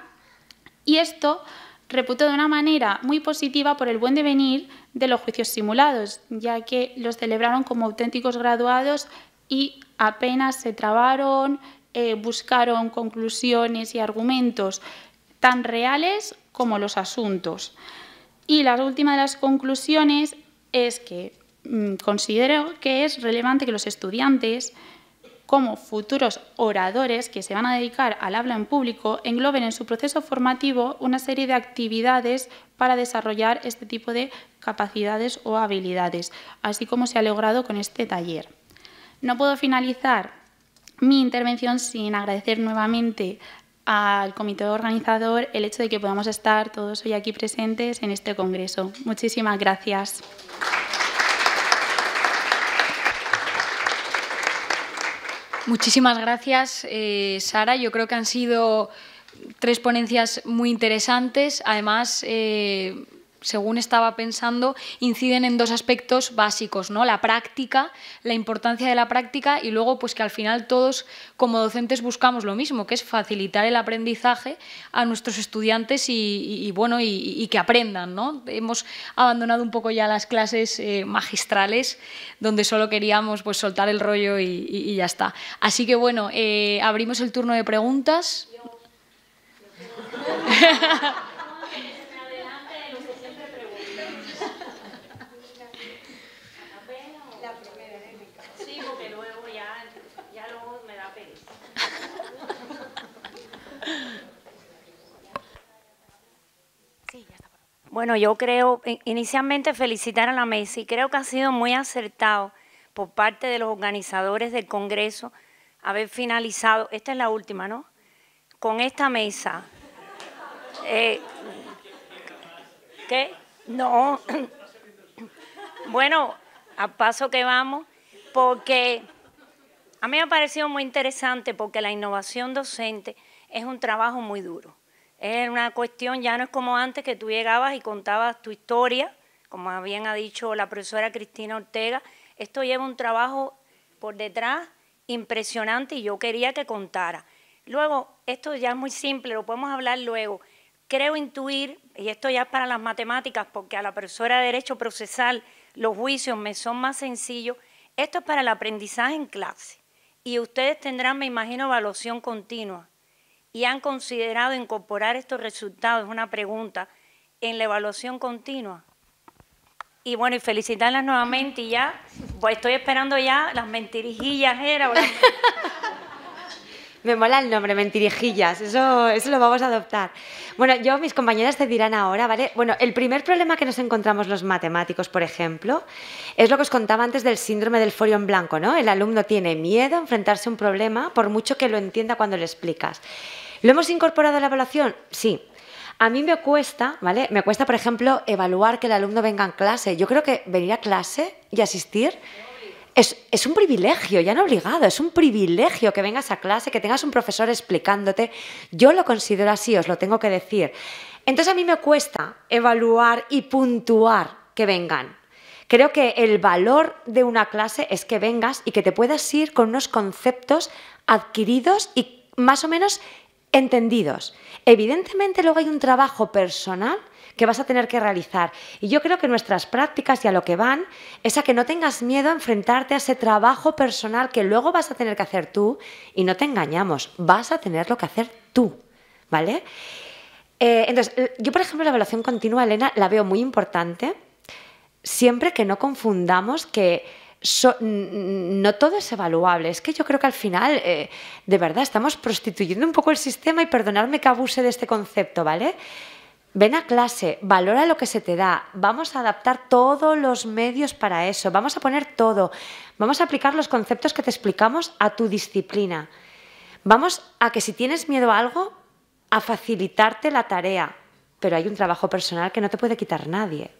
Y esto reputó de una manera muy positiva por el buen devenir de los juicios simulados, ya que los celebraron como auténticos graduados y apenas se trabaron, eh, buscaron conclusiones y argumentos tan reales como los asuntos. Y la última de las conclusiones es que Mm, considero que es relevante que los estudiantes, como futuros oradores que se van a dedicar al habla en público, engloben en su proceso formativo una serie de actividades para desarrollar este tipo de capacidades o habilidades, así como se ha logrado con este taller. No puedo finalizar mi intervención sin agradecer nuevamente al comité organizador el hecho de que podamos estar todos hoy aquí presentes en este congreso. Muchísimas gracias. Muchísimas gracias, eh, Sara. Yo creo que han sido tres ponencias muy interesantes. Además, eh, según estaba pensando, inciden en dos aspectos básicos, ¿no? La práctica, la importancia de la práctica y luego pues que al final todos como docentes buscamos lo mismo, que es facilitar el aprendizaje a nuestros estudiantes y, bueno, y, que aprendan, ¿no? Hemos abandonado un poco ya las clases eh, magistrales donde solo queríamos pues soltar el rollo y, ya está. Así que bueno, eh, abrimos el turno de preguntas. Bueno, yo creo, inicialmente felicitar a la mesa y creo que ha sido muy acertado por parte de los organizadores del Congreso haber finalizado, esta es la última, ¿no? Con esta mesa. Eh, ¿Qué? No. Bueno, a paso que vamos, porque a mí me ha parecido muy interesante porque la innovación docente es un trabajo muy duro es una cuestión, ya no es como antes que tú llegabas y contabas tu historia, como bien ha dicho la profesora Cristina Ortega, esto lleva un trabajo por detrás impresionante y yo quería que contara. Luego, esto ya es muy simple, lo podemos hablar luego. Creo intuir, y esto ya es para las matemáticas, porque a la profesora de Derecho Procesal los juicios me son más sencillos, esto es para el aprendizaje en clase. Y ustedes tendrán, me imagino, evaluación continua y han considerado incorporar estos resultados, una pregunta, en la evaluación continua? Y bueno, y felicitarlas nuevamente y ya, pues estoy esperando ya las mentirijillas, era, Me mola el nombre, mentirijillas. Eso, eso lo vamos a adoptar. Bueno, yo, mis compañeras te dirán ahora, ¿vale? Bueno, el primer problema que nos encontramos los matemáticos, por ejemplo, es lo que os contaba antes del síndrome del en blanco, ¿no? El alumno tiene miedo a enfrentarse a un problema por mucho que lo entienda cuando le explicas. ¿Lo hemos incorporado a la evaluación? Sí, a mí me cuesta, ¿vale? Me cuesta, por ejemplo, evaluar que el alumno venga en clase. Yo creo que venir a clase y asistir es, un privilegio, ya no obligado, es un privilegio que vengas a clase, que tengas un profesor explicándote. Yo lo considero así, os lo tengo que decir. Entonces a mí me cuesta evaluar y puntuar que vengan. Creo que el valor de una clase es que vengas y que te puedas ir con unos conceptos adquiridos y más o menos entendidos. Evidentemente luego hay un trabajo personal que vas a tener que realizar. Y yo creo que nuestras prácticas y a lo que van es a que no tengas miedo a enfrentarte a ese trabajo personal que luego vas a tener que hacer tú y no te engañamos, vas a tenerlo que hacer tú, ¿vale? Eh, entonces, yo por ejemplo la evaluación continua, Elena, la veo muy importante siempre que no confundamos que no todo es evaluable. Es que yo creo que al final, eh, de verdad, estamos prostituyendo un poco el sistema y perdonadme que abuse de este concepto, ¿vale? Ven a clase, valora lo que se te da, vamos a adaptar todos los medios para eso, vamos a poner todo, vamos a aplicar los conceptos que te explicamos a tu disciplina, vamos a que si tienes miedo a algo, a facilitarte la tarea, pero hay un trabajo personal que no te puede quitar nadie.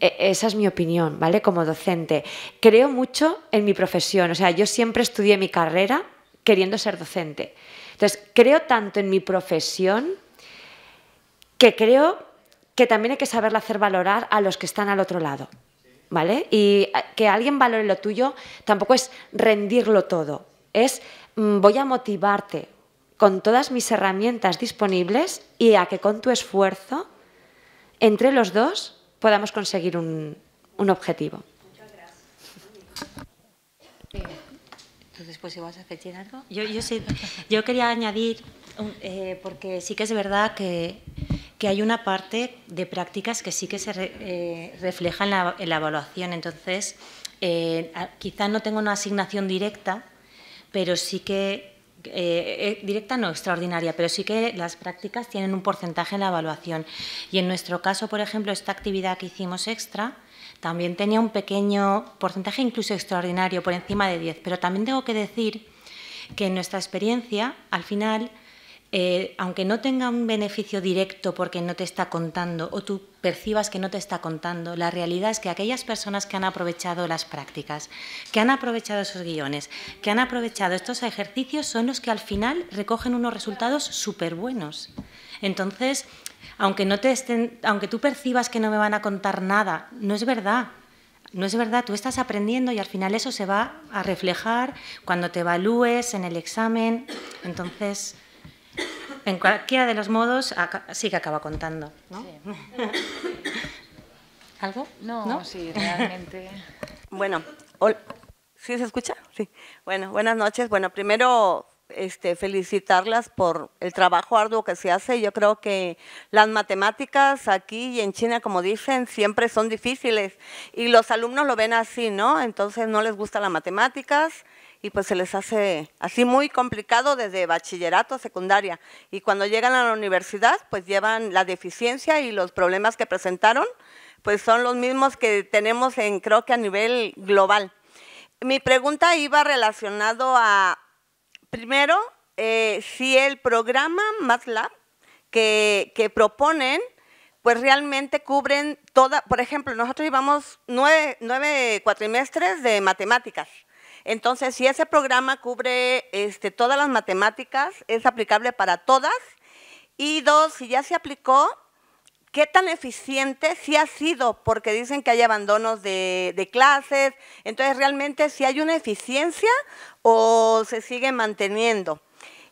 E, esa es mi opinión, ¿vale? Como docente. Creo mucho en mi profesión, o sea, yo siempre estudié mi carrera queriendo ser docente. Entonces, creo tanto en mi profesión que creo que también hay que saberla hacer valorar a los que están al otro lado, ¿vale? Y que alguien valore lo tuyo tampoco es rendirlo todo, es mm, voy a motivarte con todas mis herramientas disponibles y a que con tu esfuerzo, entre los dos, podamos conseguir un, un objetivo. Muchas gracias. Después, si vas a fechar algo. Yo, yo, quería añadir, eh, porque sí que es verdad que, que, hay una parte de prácticas que sí que se eh, refleja en la, evaluación. Entonces, eh, quizás no tengo una asignación directa, pero sí que eh, eh, directa no extraordinaria, pero sí que las prácticas tienen un porcentaje en la evaluación. Y en nuestro caso, por ejemplo, esta actividad que hicimos extra también tenía un pequeño porcentaje, incluso extraordinario, por encima de 10. Pero también tengo que decir que en nuestra experiencia, al final, eh, aunque no tenga un beneficio directo porque no te está contando o tú percibas que no te está contando, la realidad es que aquellas personas que han aprovechado las prácticas, que han aprovechado esos guiones, que han aprovechado estos ejercicios, son los que al final recogen unos resultados súper buenos. Entonces, aunque, no aunque tú percibas que no me van a contar nada, no es verdad. No es verdad, tú estás aprendiendo y al final eso se va a reflejar cuando te evalúes en el examen. Entonces, en cualquiera de los modos, sí que acaba contando. ¿no? ¿Algo? No, sí, realmente. bueno, ¿sí se escucha? Sí. Bueno, buenas noches. Bueno, primero este, felicitarlas por el trabajo arduo que se hace. Yo creo que las matemáticas aquí y en China, como dicen, siempre son difíciles y los alumnos lo ven así, ¿no? Entonces no les gusta las matemáticas y pues se les hace así muy complicado desde bachillerato, secundaria. Y cuando llegan a la universidad, pues llevan la deficiencia y los problemas que presentaron, pues son los mismos que tenemos en, creo que a nivel global. Mi pregunta iba relacionado a, primero, eh, si el programa MATLAB que, proponen, pues realmente cubren toda, por ejemplo, nosotros llevamos nueve cuatrimestres de matemáticas entonces, si ese programa cubre este, todas las matemáticas, es aplicable para todas. Y dos, si ya se aplicó, ¿qué tan eficiente si ha sido? Porque dicen que hay abandonos de, clases. Entonces, realmente, si hay una eficiencia o se sigue manteniendo.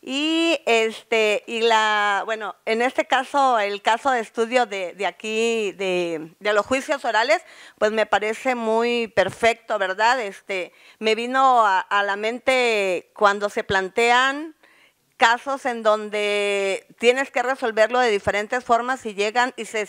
Y este, y la, bueno, en este caso, el caso de estudio de, aquí, de, los juicios orales, pues me parece muy perfecto, ¿verdad? Este, me vino a, la mente cuando se plantean casos en donde tienes que resolverlo de diferentes formas y llegan y se,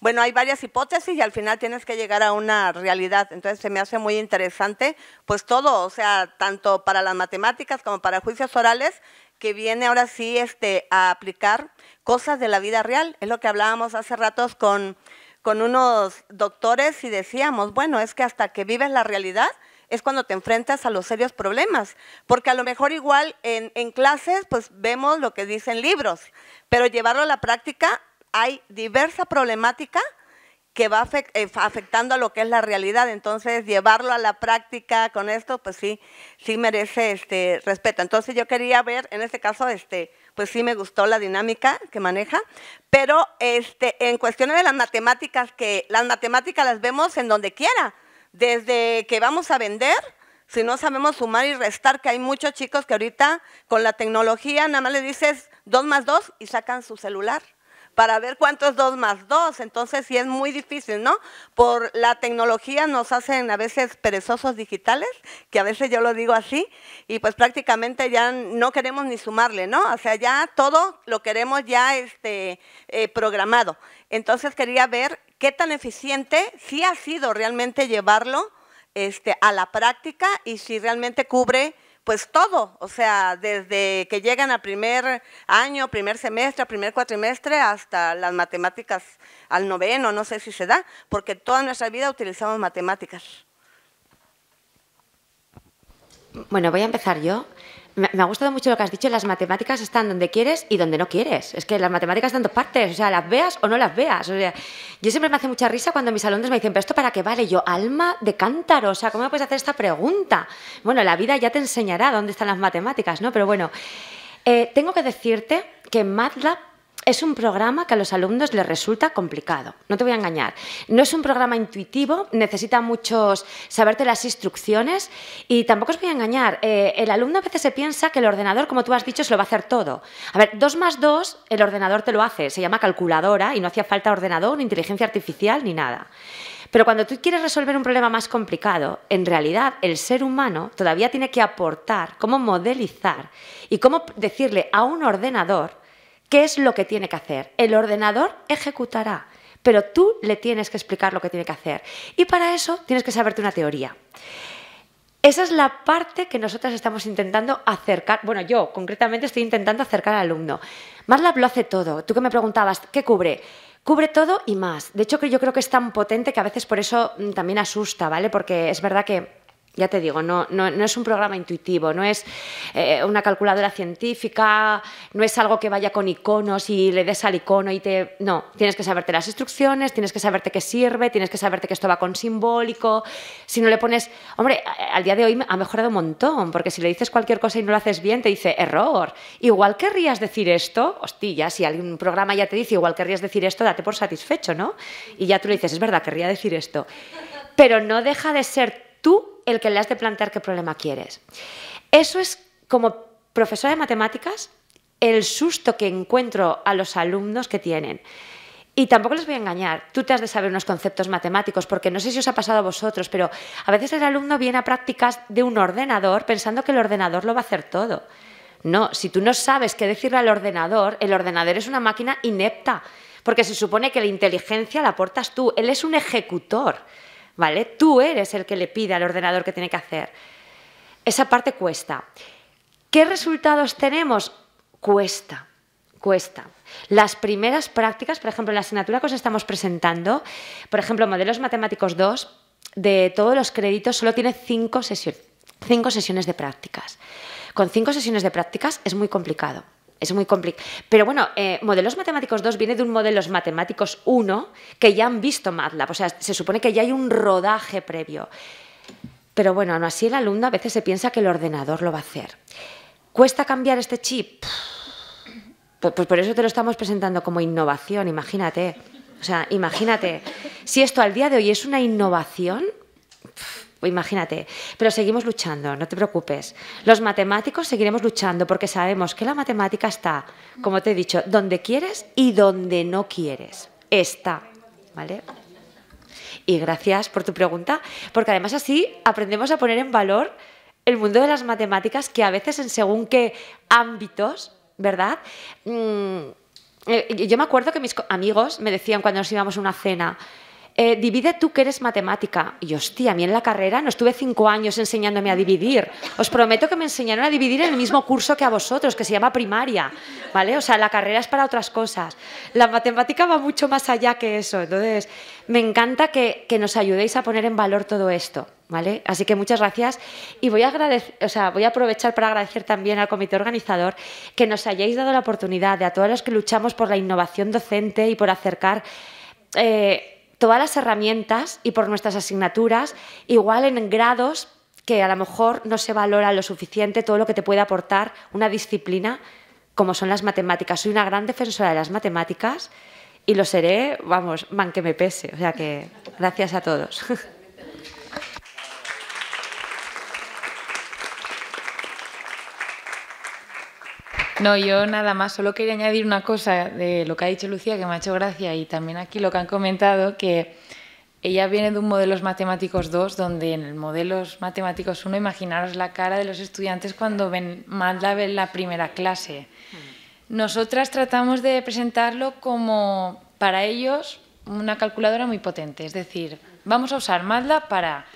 bueno, hay varias hipótesis y al final tienes que llegar a una realidad. Entonces se me hace muy interesante, pues todo, o sea, tanto para las matemáticas como para juicios orales, que viene ahora sí este, a aplicar cosas de la vida real. Es lo que hablábamos hace ratos con, con unos doctores y decíamos, bueno, es que hasta que vives la realidad es cuando te enfrentas a los serios problemas, porque a lo mejor igual en, clases pues vemos lo que dicen libros, pero llevarlo a la práctica hay diversa problemática que va eh, afectando a lo que es la realidad. Entonces, llevarlo a la práctica con esto, pues sí, sí merece este respeto. Entonces, yo quería ver, en este caso, este, pues sí me gustó la dinámica que maneja, pero este, en cuestiones de las matemáticas, que las matemáticas las vemos en donde quiera, desde que vamos a vender, si no sabemos sumar y restar, que hay muchos chicos que ahorita con la tecnología nada más le dices 2 más 2 y sacan su celular para ver cuánto es 2 más dos, Entonces sí es muy difícil, ¿no? Por la tecnología nos hacen a veces perezosos digitales, que a veces yo lo digo así, y pues prácticamente ya no queremos ni sumarle, ¿no? O sea, ya todo lo queremos ya este, eh, programado. Entonces quería ver qué tan eficiente sí ha sido realmente llevarlo este, a la práctica y si realmente cubre pues todo, o sea, desde que llegan al primer año, primer semestre, primer cuatrimestre, hasta las matemáticas al noveno, no sé si se da, porque toda nuestra vida utilizamos matemáticas. Bueno, voy a empezar yo me ha gustado mucho lo que has dicho, las matemáticas están donde quieres y donde no quieres. Es que las matemáticas están en dos partes, o sea, las veas o no las veas. yo siempre me hace mucha risa cuando mis alumnos me dicen, pero esto para qué vale, yo, alma de cántaro, o sea, ¿cómo me puedes hacer esta pregunta? Bueno, la vida ya te enseñará dónde están las matemáticas, ¿no? Pero bueno, eh, tengo que decirte que MATLAB es un programa que a los alumnos les resulta complicado, no te voy a engañar. No es un programa intuitivo, necesita muchos saberte las instrucciones y tampoco os voy a engañar. Eh, el alumno a veces se piensa que el ordenador, como tú has dicho, se lo va a hacer todo. A ver, dos más dos, el ordenador te lo hace, se llama calculadora y no hacía falta ordenador, ni inteligencia artificial, ni nada. Pero cuando tú quieres resolver un problema más complicado, en realidad el ser humano todavía tiene que aportar cómo modelizar y cómo decirle a un ordenador qué es lo que tiene que hacer. El ordenador ejecutará, pero tú le tienes que explicar lo que tiene que hacer. Y para eso tienes que saberte una teoría. Esa es la parte que nosotras estamos intentando acercar. Bueno, yo concretamente estoy intentando acercar al alumno. Más lo hace todo. Tú que me preguntabas, ¿qué cubre? Cubre todo y más. De hecho, yo creo que es tan potente que a veces por eso mm, también asusta, ¿vale? Porque es verdad que ya te digo, no, no, no, es un programa intuitivo, no es eh, una calculadora científica, no es algo que vaya con iconos y le des al icono y te... No, tienes que saberte las instrucciones, tienes que saberte qué sirve, tienes que saberte que esto va con simbólico. Si no le pones... Hombre, al día de hoy ha mejorado un montón, porque si le dices cualquier cosa y no lo haces bien, te dice error. Igual querrías decir esto, hostia, si algún programa ya te dice igual querrías decir esto, date por satisfecho, ¿no? Y ya tú le dices, es verdad, querría decir esto. Pero no deja de ser tú el que le has de plantear qué problema quieres. Eso es como profesor de matemáticas el susto que encuentro a los alumnos que tienen. Y tampoco les voy a engañar, tú te has de saber unos conceptos matemáticos, porque no sé si os ha pasado a vosotros, pero a veces el alumno viene a prácticas de un ordenador pensando que el ordenador lo va a hacer todo. No, si tú no sabes qué decirle al ordenador, el ordenador es una máquina inepta, porque se supone que la inteligencia la aportas tú, él es un ejecutor. Tú eres el que le pide al ordenador que tiene que hacer. Esa parte cuesta. ¿Qué resultados tenemos? Cuesta, cuesta. Las primeras prácticas, por ejemplo, en la asignatura que os estamos presentando, por ejemplo, modelos matemáticos 2, de todos los créditos solo tiene sesiones, cinco sesiones de prácticas. Con cinco sesiones de prácticas es muy complicado es muy complicado. Pero bueno, eh, modelos matemáticos 2 viene de un modelos matemáticos 1 que ya han visto MATLAB, o sea, se supone que ya hay un rodaje previo. Pero bueno, aún así el alumno a veces se piensa que el ordenador lo va a hacer. ¿Cuesta cambiar este chip? Pues, pues por eso te lo estamos presentando como innovación, imagínate. O sea, imagínate, si esto al día de hoy es una innovación, imagínate. Pero seguimos luchando, no te preocupes. Los matemáticos seguiremos luchando porque sabemos que la matemática está, como te he dicho, donde quieres y donde no quieres. Está, ¿vale? Y gracias por tu pregunta, porque además así aprendemos a poner en valor el mundo de las matemáticas que a veces en según qué ámbitos, ¿verdad? Mm, eh, yo me acuerdo que mis amigos me decían cuando nos íbamos a una cena, eh, divide tú que eres matemática. Y hostia, a mí en la carrera no estuve cinco años enseñándome a dividir. Os prometo que me enseñaron a dividir en el mismo curso que a vosotros, que se llama primaria. ¿Vale? O sea, la carrera es para otras cosas. La matemática va mucho más allá que eso. Entonces, me encanta que, nos ayudéis a poner en valor todo esto. ¿Vale? Así que muchas gracias y voy a, agradecer, o sea, voy a aprovechar para agradecer también al comité organizador que nos hayáis dado la oportunidad de a todos los que luchamos por la innovación docente y por acercar eh, todas las herramientas y por nuestras asignaturas, igual en grados que a lo mejor no se valora lo suficiente todo lo que te puede aportar una disciplina como son las matemáticas. Soy una gran defensora de las matemáticas y lo seré, vamos, man que me pese. O sea que gracias a todos. No, yo nada más, solo quería añadir una cosa de lo que ha dicho Lucía, que me ha hecho gracia, y también aquí lo que han comentado, que ella viene de un modelos matemáticos 2, donde en el modelos matemáticos 1 imaginaros la cara de los estudiantes cuando ven Matlab en la primera clase. Mm. Nosotras tratamos de presentarlo como para ellos una calculadora muy potente, es decir, vamos a usar Matlab para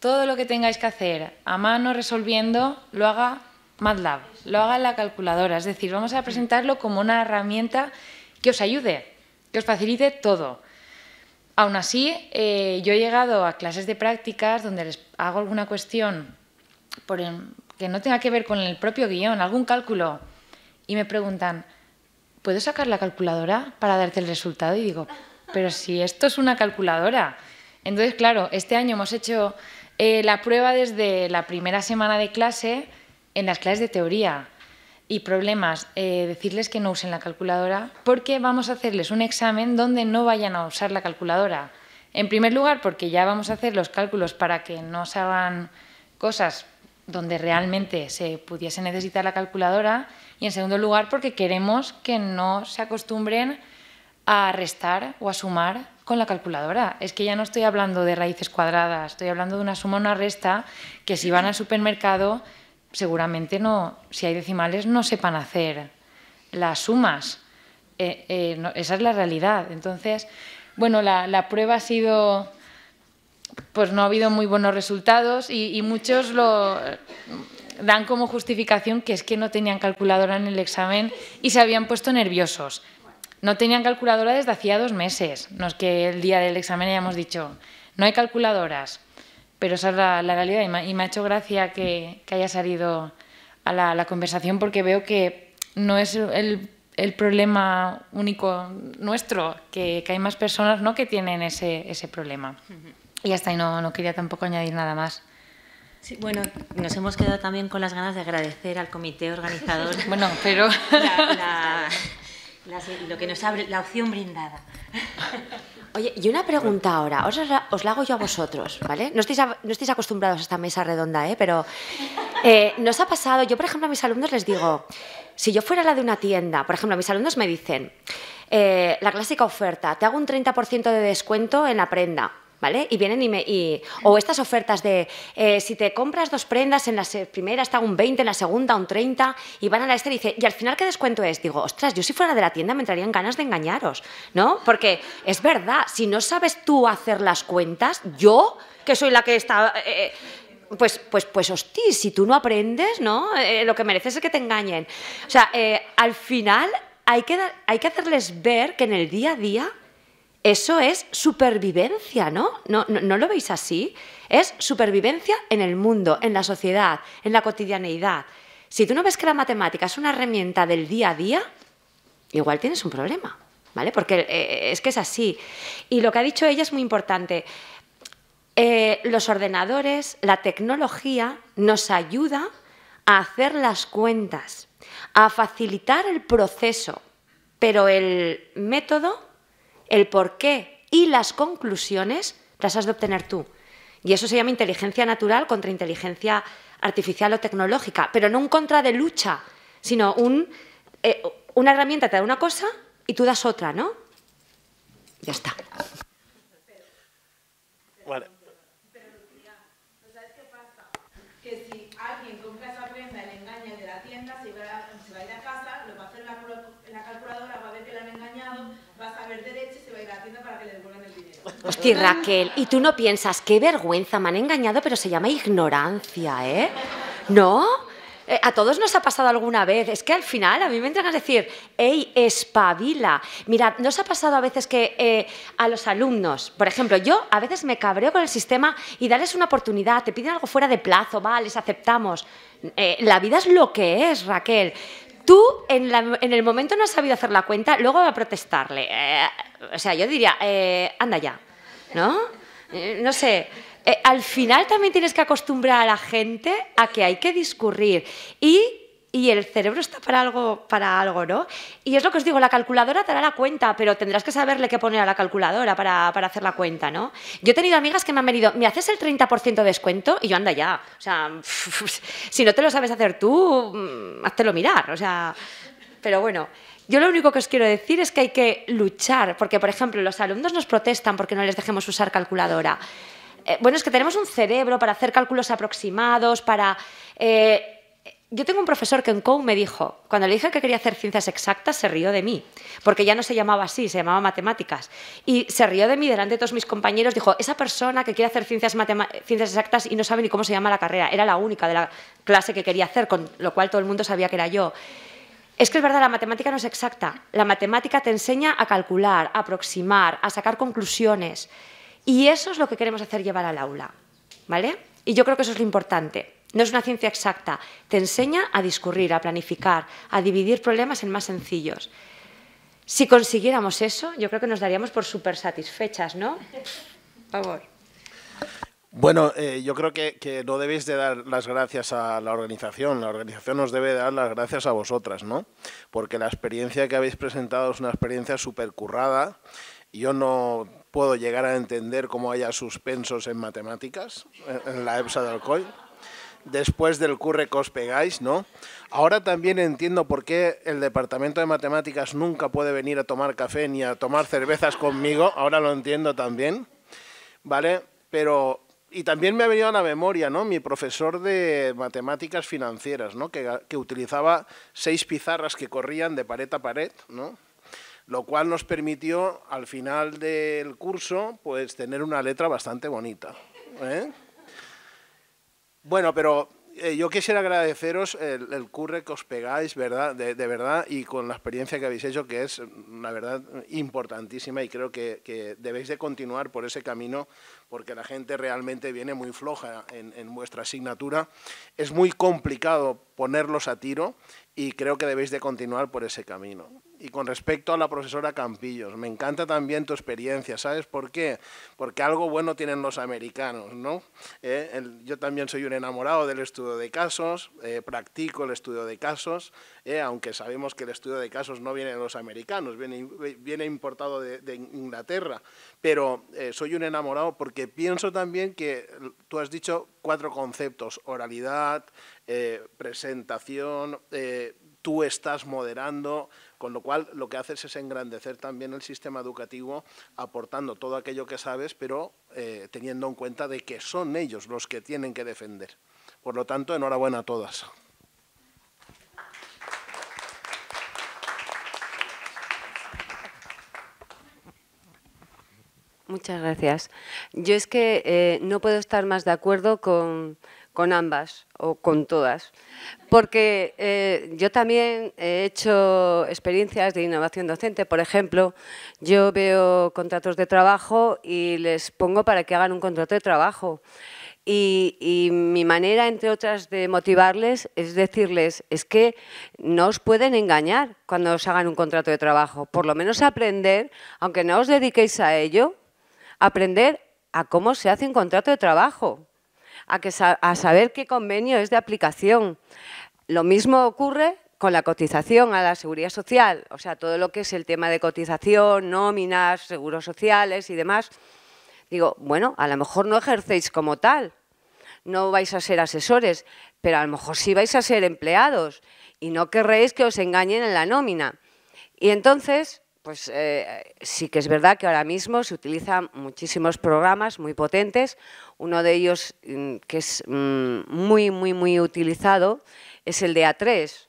todo lo que tengáis que hacer a mano resolviendo, lo haga MATLAB, lo haga en la calculadora. Es decir, vamos a presentarlo como una herramienta que os ayude, que os facilite todo. Aún así, eh, yo he llegado a clases de prácticas donde les hago alguna cuestión que no tenga que ver con el propio guión, algún cálculo, y me preguntan, ¿puedo sacar la calculadora para darte el resultado? Y digo, pero si esto es una calculadora. Entonces, claro, este año hemos hecho eh, la prueba desde la primera semana de clase en las clases de teoría y problemas, eh, decirles que no usen la calculadora porque vamos a hacerles un examen donde no vayan a usar la calculadora. En primer lugar, porque ya vamos a hacer los cálculos para que no se hagan cosas donde realmente se pudiese necesitar la calculadora. Y en segundo lugar, porque queremos que no se acostumbren a restar o a sumar con la calculadora. Es que ya no estoy hablando de raíces cuadradas, estoy hablando de una suma o una resta que si van al supermercado seguramente no, si hay decimales, no sepan hacer las sumas. Eh, eh, esa es la realidad. Entonces, bueno, la, prueba ha sido, pues no ha habido muy buenos resultados y, muchos lo dan como justificación que es que no tenían calculadora en el examen y se habían puesto nerviosos. No tenían calculadora desde hacía dos meses. No es que el día del examen hayamos dicho, no hay calculadoras pero esa es la, realidad y me, ha hecho gracia que, haya salido a la, conversación porque veo que no es el, problema único nuestro, que, hay más personas ¿no? que tienen ese, problema. Y hasta ahí no, quería tampoco añadir nada más. bueno, nos hemos quedado también con las ganas de agradecer al comité organizador. bueno, pero... lo que nos abre, la opción brindada. Oye, y una pregunta ahora, os la, hago yo a vosotros, ¿vale? No estáis, no acostumbrados a esta mesa redonda, ¿eh? Pero eh, nos ha pasado, yo por ejemplo a mis alumnos les digo, si yo fuera la de una tienda, por ejemplo, a mis alumnos me dicen, eh, la clásica oferta, te hago un 30% de descuento en la prenda. ¿vale? Y vienen y me... Y, o estas ofertas de, eh, si te compras dos prendas, en la primera está un 20, en la segunda un 30, y van a la este y dice, ¿y al final qué descuento es? Digo, ostras, yo si fuera de la tienda me entrarían ganas de engañaros, ¿no? Porque es verdad, si no sabes tú hacer las cuentas, yo, que soy la que está... Eh, eh, pues, pues, pues si tú no aprendes, ¿no? lo que mereces es que te engañen. O sea, al final hay que, hay que hacerles ver que en el día a día eso es supervivencia, ¿no? ¿no? lo veis así? Es supervivencia en el mundo, en la sociedad, en la cotidianeidad. Si tú no ves que la matemática es una herramienta del día a día, igual tienes un problema, ¿vale? Porque eh, es que es así. Y lo que ha dicho ella es muy importante. Eh, los ordenadores, la tecnología nos ayuda a hacer las cuentas, a facilitar el proceso, pero el método el porqué y las conclusiones las has de obtener tú. Y eso se llama inteligencia natural contra inteligencia artificial o tecnológica, pero no un contra de lucha, sino un, eh, una herramienta te da una cosa y tú das otra, ¿no? Ya está. Hostia, Raquel, y tú no piensas, qué vergüenza, me han engañado, pero se llama ignorancia, ¿eh? ¿No? Eh, a todos nos ha pasado alguna vez. Es que al final a mí me entran a decir, ¡ey, espabila! Mira, nos ha pasado a veces que eh, a los alumnos, por ejemplo, yo a veces me cabreo con el sistema y darles una oportunidad, te piden algo fuera de plazo, va, les aceptamos. Eh, la vida es lo que es, Raquel. Tú en, en, el momento no has sabido hacer la cuenta, luego va a protestarle. o sea, yo diría, anda ya. ¿no? Eh, no sé, eh, al final también tienes que acostumbrar a la gente a que hay que discurrir y, el cerebro está para algo, para algo, ¿no? Y es lo que os digo, la calculadora te hará la cuenta, pero tendrás que saberle qué poner a la calculadora para, hacer la cuenta, ¿no? Yo he tenido amigas que me han venido, ¿me haces el 30% de descuento? Y yo anda ya, o sea, si no te lo sabes hacer tú, mm, hazte lo mirar, o sea, pero bueno. Yo lo único que os quiero decir es que hay que luchar, porque por ejemplo los alumnos nos protestan porque no les dejemos usar calculadora. Eh, bueno, es que tenemos un cerebro para hacer cálculos aproximados, para... Eh, yo tengo un profesor que en COU me dijo, cuando le dije que quería hacer ciencias exactas, se rió de mí, porque ya no se llamaba así, se llamaba matemáticas. Y se rió de mí delante de todos mis compañeros, dijo, esa persona que quiere hacer ciencias exactas y no sabe ni cómo se llama la carrera, era la única de la clase que quería hacer, con lo cual todo el mundo sabía que era yo. Es que es verdad, la matemática no es exacta. La matemática te enseña a calcular, a aproximar, a sacar conclusiones. Y eso es lo que queremos hacer llevar al aula. ¿Vale? Y yo creo que eso es lo importante. No es una ciencia exacta. Te enseña a discurrir, a planificar, a dividir problemas en más sencillos. Si consiguiéramos eso, yo creo que nos daríamos por súper satisfechas, ¿no? Por favor. Bueno, eh, yo creo que, no debéis de dar las gracias a la organización, la organización os debe dar las gracias a vosotras, ¿no? Porque la experiencia que habéis presentado es una experiencia súper currada. Yo no puedo llegar a entender cómo haya suspensos en matemáticas en la EPSA de Alcoy después del curre que os pegáis, ¿no? Ahora también entiendo por qué el departamento de matemáticas nunca puede venir a tomar café ni a tomar cervezas conmigo, ahora lo entiendo también, ¿vale? Pero y también me ha venido a la memoria, ¿no? Mi profesor de matemáticas financieras, Que, utilizaba seis pizarras que corrían de pared a pared, Lo cual nos permitió, al final del curso, pues tener una letra bastante bonita. ¿eh? Bueno, pero eh, yo quisiera agradeceros el, el, curre que os pegáis, ¿verdad? De, verdad, y con la experiencia que habéis hecho, que es, mm, la verdad, importantísima y creo que, debéis de continuar por ese camino porque la gente realmente viene muy floja en, en, vuestra asignatura. Es muy complicado ponerlos a tiro y creo que debéis de continuar por ese camino. Y con respecto a la profesora Campillos, me encanta también tu experiencia, ¿sabes por qué? Porque algo bueno tienen los americanos, ¿no? Eh, yo también soy un enamorado del estudio de casos, eh, practico el estudio de casos, eh, aunque sabemos que el estudio de casos no viene de los americanos, viene, importado de, Inglaterra, pero soy un enamorado porque pienso también que tú has dicho cuatro conceptos, oralidad, presentación, tú estás moderando, con lo cual, lo que haces es engrandecer también el sistema educativo aportando todo aquello que sabes, pero eh, teniendo en cuenta de que son ellos los que tienen que defender. Por lo tanto, enhorabuena a todas. Muchas gracias. Yo es que eh, no puedo estar más de acuerdo con, con ambas o con todas, porque eh, yo también he hecho experiencias de innovación docente. Por ejemplo, yo veo contratos de trabajo y les pongo para que hagan un contrato de trabajo. Y, y, mi manera, entre otras, de motivarles es decirles, es que no os pueden engañar cuando os hagan un contrato de trabajo. Por lo menos aprender, aunque no os dediquéis a ello, aprender a cómo se hace un contrato de trabajo a, saber qué convenio es de aplicación. Lo mismo ocurre con la cotización a la seguridad social, o sea, todo lo que es el tema de cotización, nóminas, seguros sociales y demás. Digo, bueno, a lo mejor no ejercéis como tal, no vais a ser asesores, pero a lo mejor sí vais a ser empleados y no querréis que os engañen en la nómina. Y entonces, pues eh, sí que es verdad que ahora mismo se utilizan muchísimos programas muy potentes. Uno de ellos mm, que es mm, muy, muy, muy utilizado es el de A3,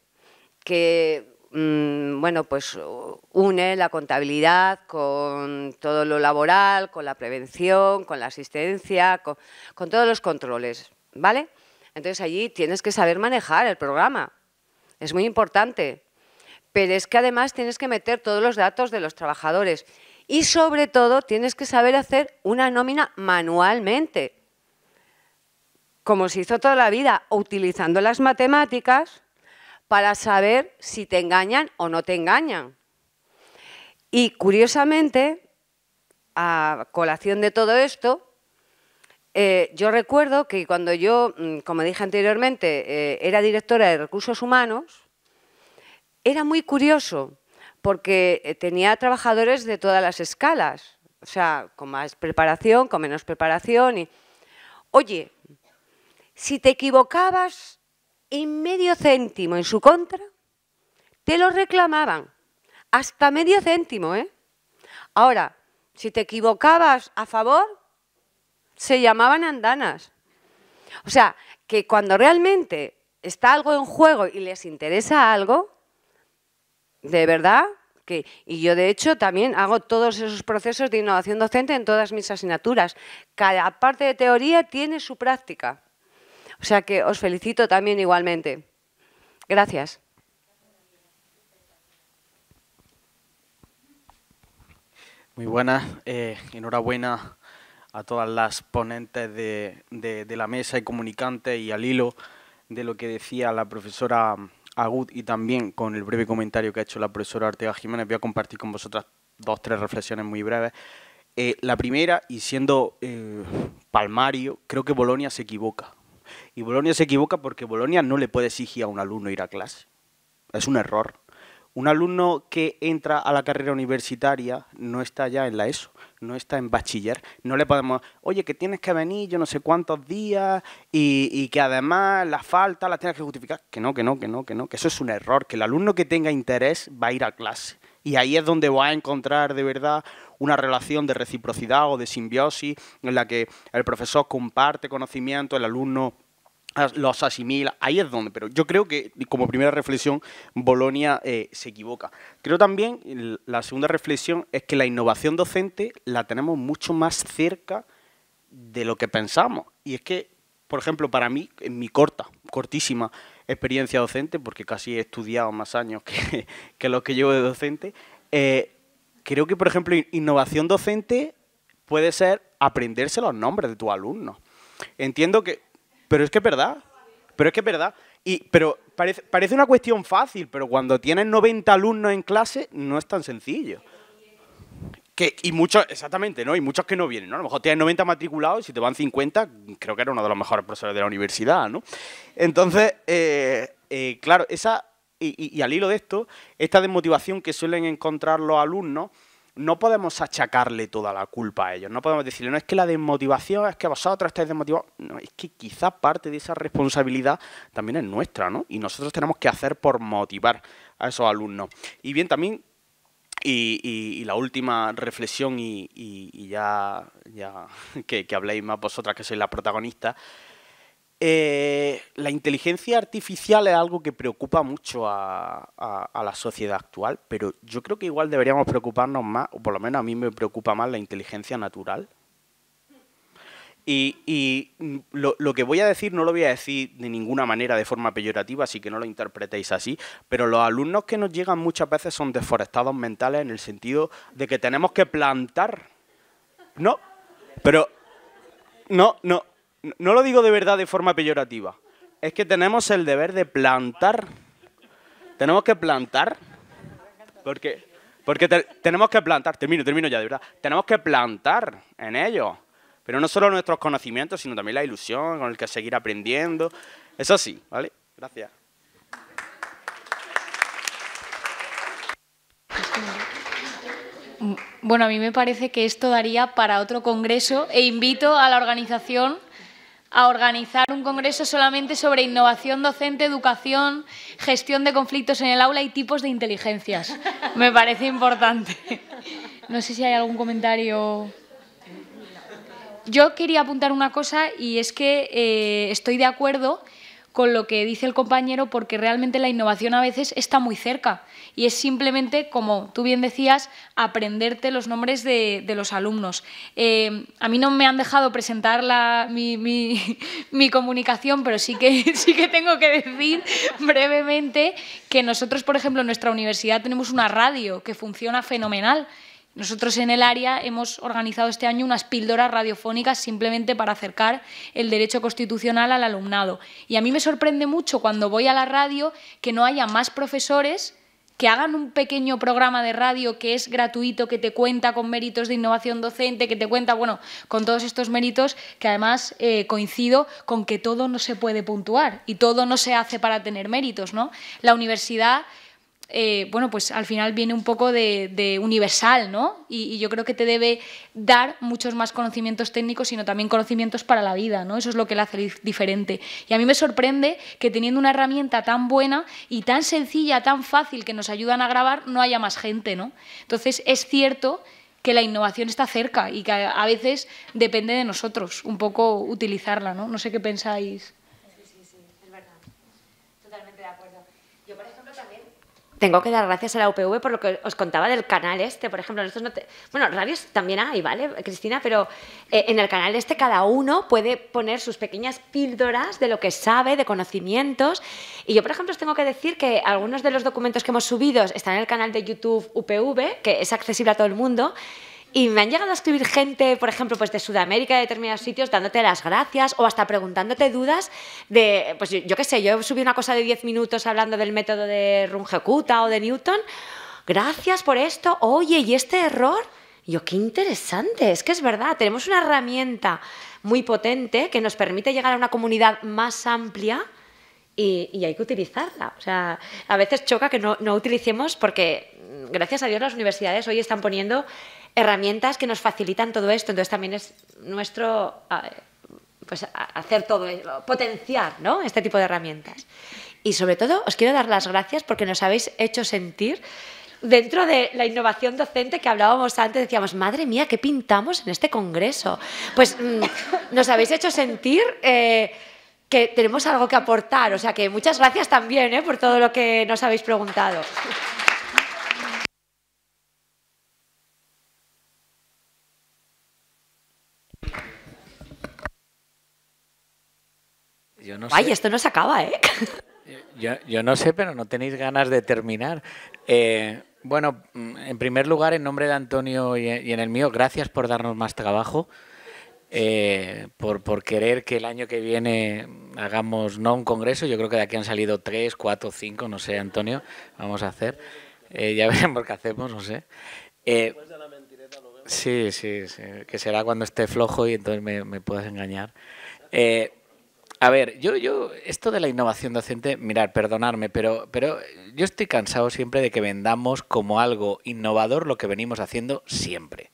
que mm, bueno, pues une la contabilidad con todo lo laboral, con la prevención, con la asistencia, con, todos los controles, ¿vale? Entonces allí tienes que saber manejar el programa. Es muy importante pero es que además tienes que meter todos los datos de los trabajadores y sobre todo tienes que saber hacer una nómina manualmente, como se hizo toda la vida, utilizando las matemáticas para saber si te engañan o no te engañan. Y curiosamente, a colación de todo esto, eh, yo recuerdo que cuando yo, mm, como dije anteriormente, eh, era directora de recursos humanos, era muy curioso porque eh, tenía trabajadores de todas las escalas, o sea, con más preparación, con menos preparación. Y... Oye, si te equivocabas en medio céntimo en su contra, te lo reclamaban, hasta medio céntimo. ¿eh? Ahora, si te equivocabas a favor, se llamaban andanas. O sea, que cuando realmente está algo en juego y les interesa algo, de verdad que, y yo de hecho también hago todos esos procesos de innovación docente en todas mis asignaturas. Cada parte de teoría tiene su práctica. O sea que os felicito también igualmente. Gracias. Muy buenas, eh, enhorabuena a todas las ponentes de, de la mesa y comunicantes y al hilo de lo que decía la profesora Agud y también con el breve comentario que ha hecho la profesora Ortega Jiménez, voy a compartir con vosotras dos, tres reflexiones muy breves. Eh, la primera, y siendo eh, palmario, creo que Bolonia se equivoca. Y Bolonia se equivoca porque Bolonia no le puede exigir a un alumno ir a clase. Es un error. Un alumno que entra a la carrera universitaria no está ya en la ESO, no está en bachiller. No le podemos, oye, que tienes que venir yo no sé cuántos días y, que además la falta la tienes que justificar. Que no, que no, que no, que no, que eso es un error, que el alumno que tenga interés va a ir a clase. Y ahí es donde va a encontrar de verdad una relación de reciprocidad o de simbiosis en la que el profesor comparte conocimiento, el alumno los asimila, ahí es donde, pero yo creo que como primera reflexión Bolonia eh, se equivoca. Creo también, la segunda reflexión es que la innovación docente la tenemos mucho más cerca de lo que pensamos. Y es que, por ejemplo, para mí, en mi corta, cortísima experiencia docente, porque casi he estudiado más años que, que los que llevo de docente, eh, creo que, por ejemplo, innovación docente puede ser aprenderse los nombres de tus alumnos. Entiendo que pero es que es verdad. Pero es que es verdad. Y, pero parece, una cuestión fácil, pero cuando tienes 90 alumnos en clase no es tan sencillo. y muchos, exactamente, ¿no? Y muchos que no vienen, ¿no? A lo mejor tienes 90 matriculados y si te van 50, creo que era uno de los mejores profesores de la universidad, ¿no? Entonces, eh, eh, claro, esa, y al hilo de esto, esta desmotivación que suelen encontrar los alumnos, no podemos achacarle toda la culpa a ellos. No podemos decirle, no es que la desmotivación, es que vosotros estáis desmotivados. No, es que quizá parte de esa responsabilidad también es nuestra, ¿no? Y nosotros tenemos que hacer por motivar a esos alumnos. Y bien, también, y, la última reflexión, y, ya, ya que, habléis más vosotras que sois la protagonista, eh, la inteligencia artificial es algo que preocupa mucho a, la sociedad actual, pero yo creo que igual deberíamos preocuparnos más, o por lo menos a mí me preocupa más la inteligencia natural. Y, lo, que voy a decir no lo voy a decir de ninguna manera de forma peyorativa, así que no lo interpretéis así, pero los alumnos que nos llegan muchas veces son desforestados mentales en el sentido de que tenemos que plantar. No, pero... No, no, no lo digo de verdad de forma peyorativa. Es que tenemos el deber de plantar. Tenemos que plantar. Porque, porque tenemos que plantar. Termino, termino ya, de verdad. Tenemos que plantar en ello. Pero no solo nuestros conocimientos, sino también la ilusión con el que seguir aprendiendo. Eso sí, ¿vale? Gracias. Bueno, a mí me parece que esto daría para otro congreso e invito a la organización a organizar un congreso solamente sobre innovación docente, educación, gestión de conflictos en el aula y tipos de inteligencias. Me parece importante. No sé si hay algún comentario. Yo quería apuntar una cosa y es que eh, estoy de acuerdo con lo que dice el compañero porque realmente la innovación a veces está muy cerca y es simplemente, como tú bien decías, aprenderte los nombres de, los alumnos. Eh, a mí no me han dejado presentar la, mi, comunicación, pero sí que, sí que tengo que decir brevemente que nosotros, por ejemplo, en nuestra universidad tenemos una radio que funciona fenomenal nosotros en el área hemos organizado este año unas píldoras radiofónicas simplemente para acercar el derecho constitucional al alumnado. Y a mí me sorprende mucho cuando voy a la radio que no haya más profesores que hagan un pequeño programa de radio que es gratuito, que te cuenta con méritos de innovación docente, que te cuenta, bueno, con todos estos méritos, que además eh, coincido con que todo no se puede puntuar y todo no se hace para tener méritos, ¿no? La universidad eh, bueno, pues al final viene un poco de, universal, ¿no? Y, yo creo que te debe dar muchos más conocimientos técnicos, sino también conocimientos para la vida, ¿no? Eso es lo que la hace diferente. Y a mí me sorprende que teniendo una herramienta tan buena y tan sencilla, tan fácil que nos ayudan a grabar, no haya más gente, ¿no? Entonces es cierto que la innovación está cerca y que a veces depende de nosotros un poco utilizarla, ¿no? No sé qué pensáis. tengo que dar gracias a la UPV por lo que os contaba del canal este, por ejemplo. Nosotros no Bueno, radios también hay, ¿vale, Cristina? Pero eh, en el canal este cada uno puede poner sus pequeñas píldoras de lo que sabe, de conocimientos. Y yo, por ejemplo, os tengo que decir que algunos de los documentos que hemos subido están en el canal de YouTube UPV, que es accesible a todo el mundo. Y me han llegado a escribir gente, por ejemplo, pues de Sudamérica, de determinados sitios, dándote las gracias o hasta preguntándote dudas de, pues yo, yo qué sé, yo subí una cosa de 10 minutos hablando del método de Runge-Kutta o de Newton. Gracias por esto. Oye, ¿y este error? yo, qué interesante, es que es verdad, tenemos una herramienta muy potente que nos permite llegar a una comunidad más amplia y, y hay que utilizarla. O sea, a veces choca que no, no utilicemos porque, gracias a Dios, las universidades hoy están poniendo herramientas que nos facilitan todo esto. Entonces también es nuestro ah, pues, hacer todo, eh, potenciar ¿no? este tipo de herramientas. Y sobre todo os quiero dar las gracias porque nos habéis hecho sentir dentro de la innovación docente que hablábamos antes, decíamos, madre mía, ¿qué pintamos en este congreso? Pues mm, nos habéis hecho sentir... Eh, que tenemos algo que aportar. O sea que muchas gracias también eh, por todo lo que nos habéis preguntado. Ay, esto no se acaba, ¿eh? Yo, no sé, pero no tenéis ganas de terminar. Eh, bueno, mm, en primer lugar, en nombre de Antonio y en el mío, gracias por darnos más trabajo, eh, por, querer que el año que viene hagamos no un congreso, yo creo que de aquí han salido tres, cuatro, cinco, no sé, Antonio, vamos a hacer. Eh, ya veremos qué hacemos, no sé. sí, sí, sí, que será cuando esté flojo y entonces me, puedas engañar. A ver, yo, yo, esto de la innovación docente, mirar, perdonarme, pero, pero yo estoy cansado siempre de que vendamos como algo innovador lo que venimos haciendo siempre.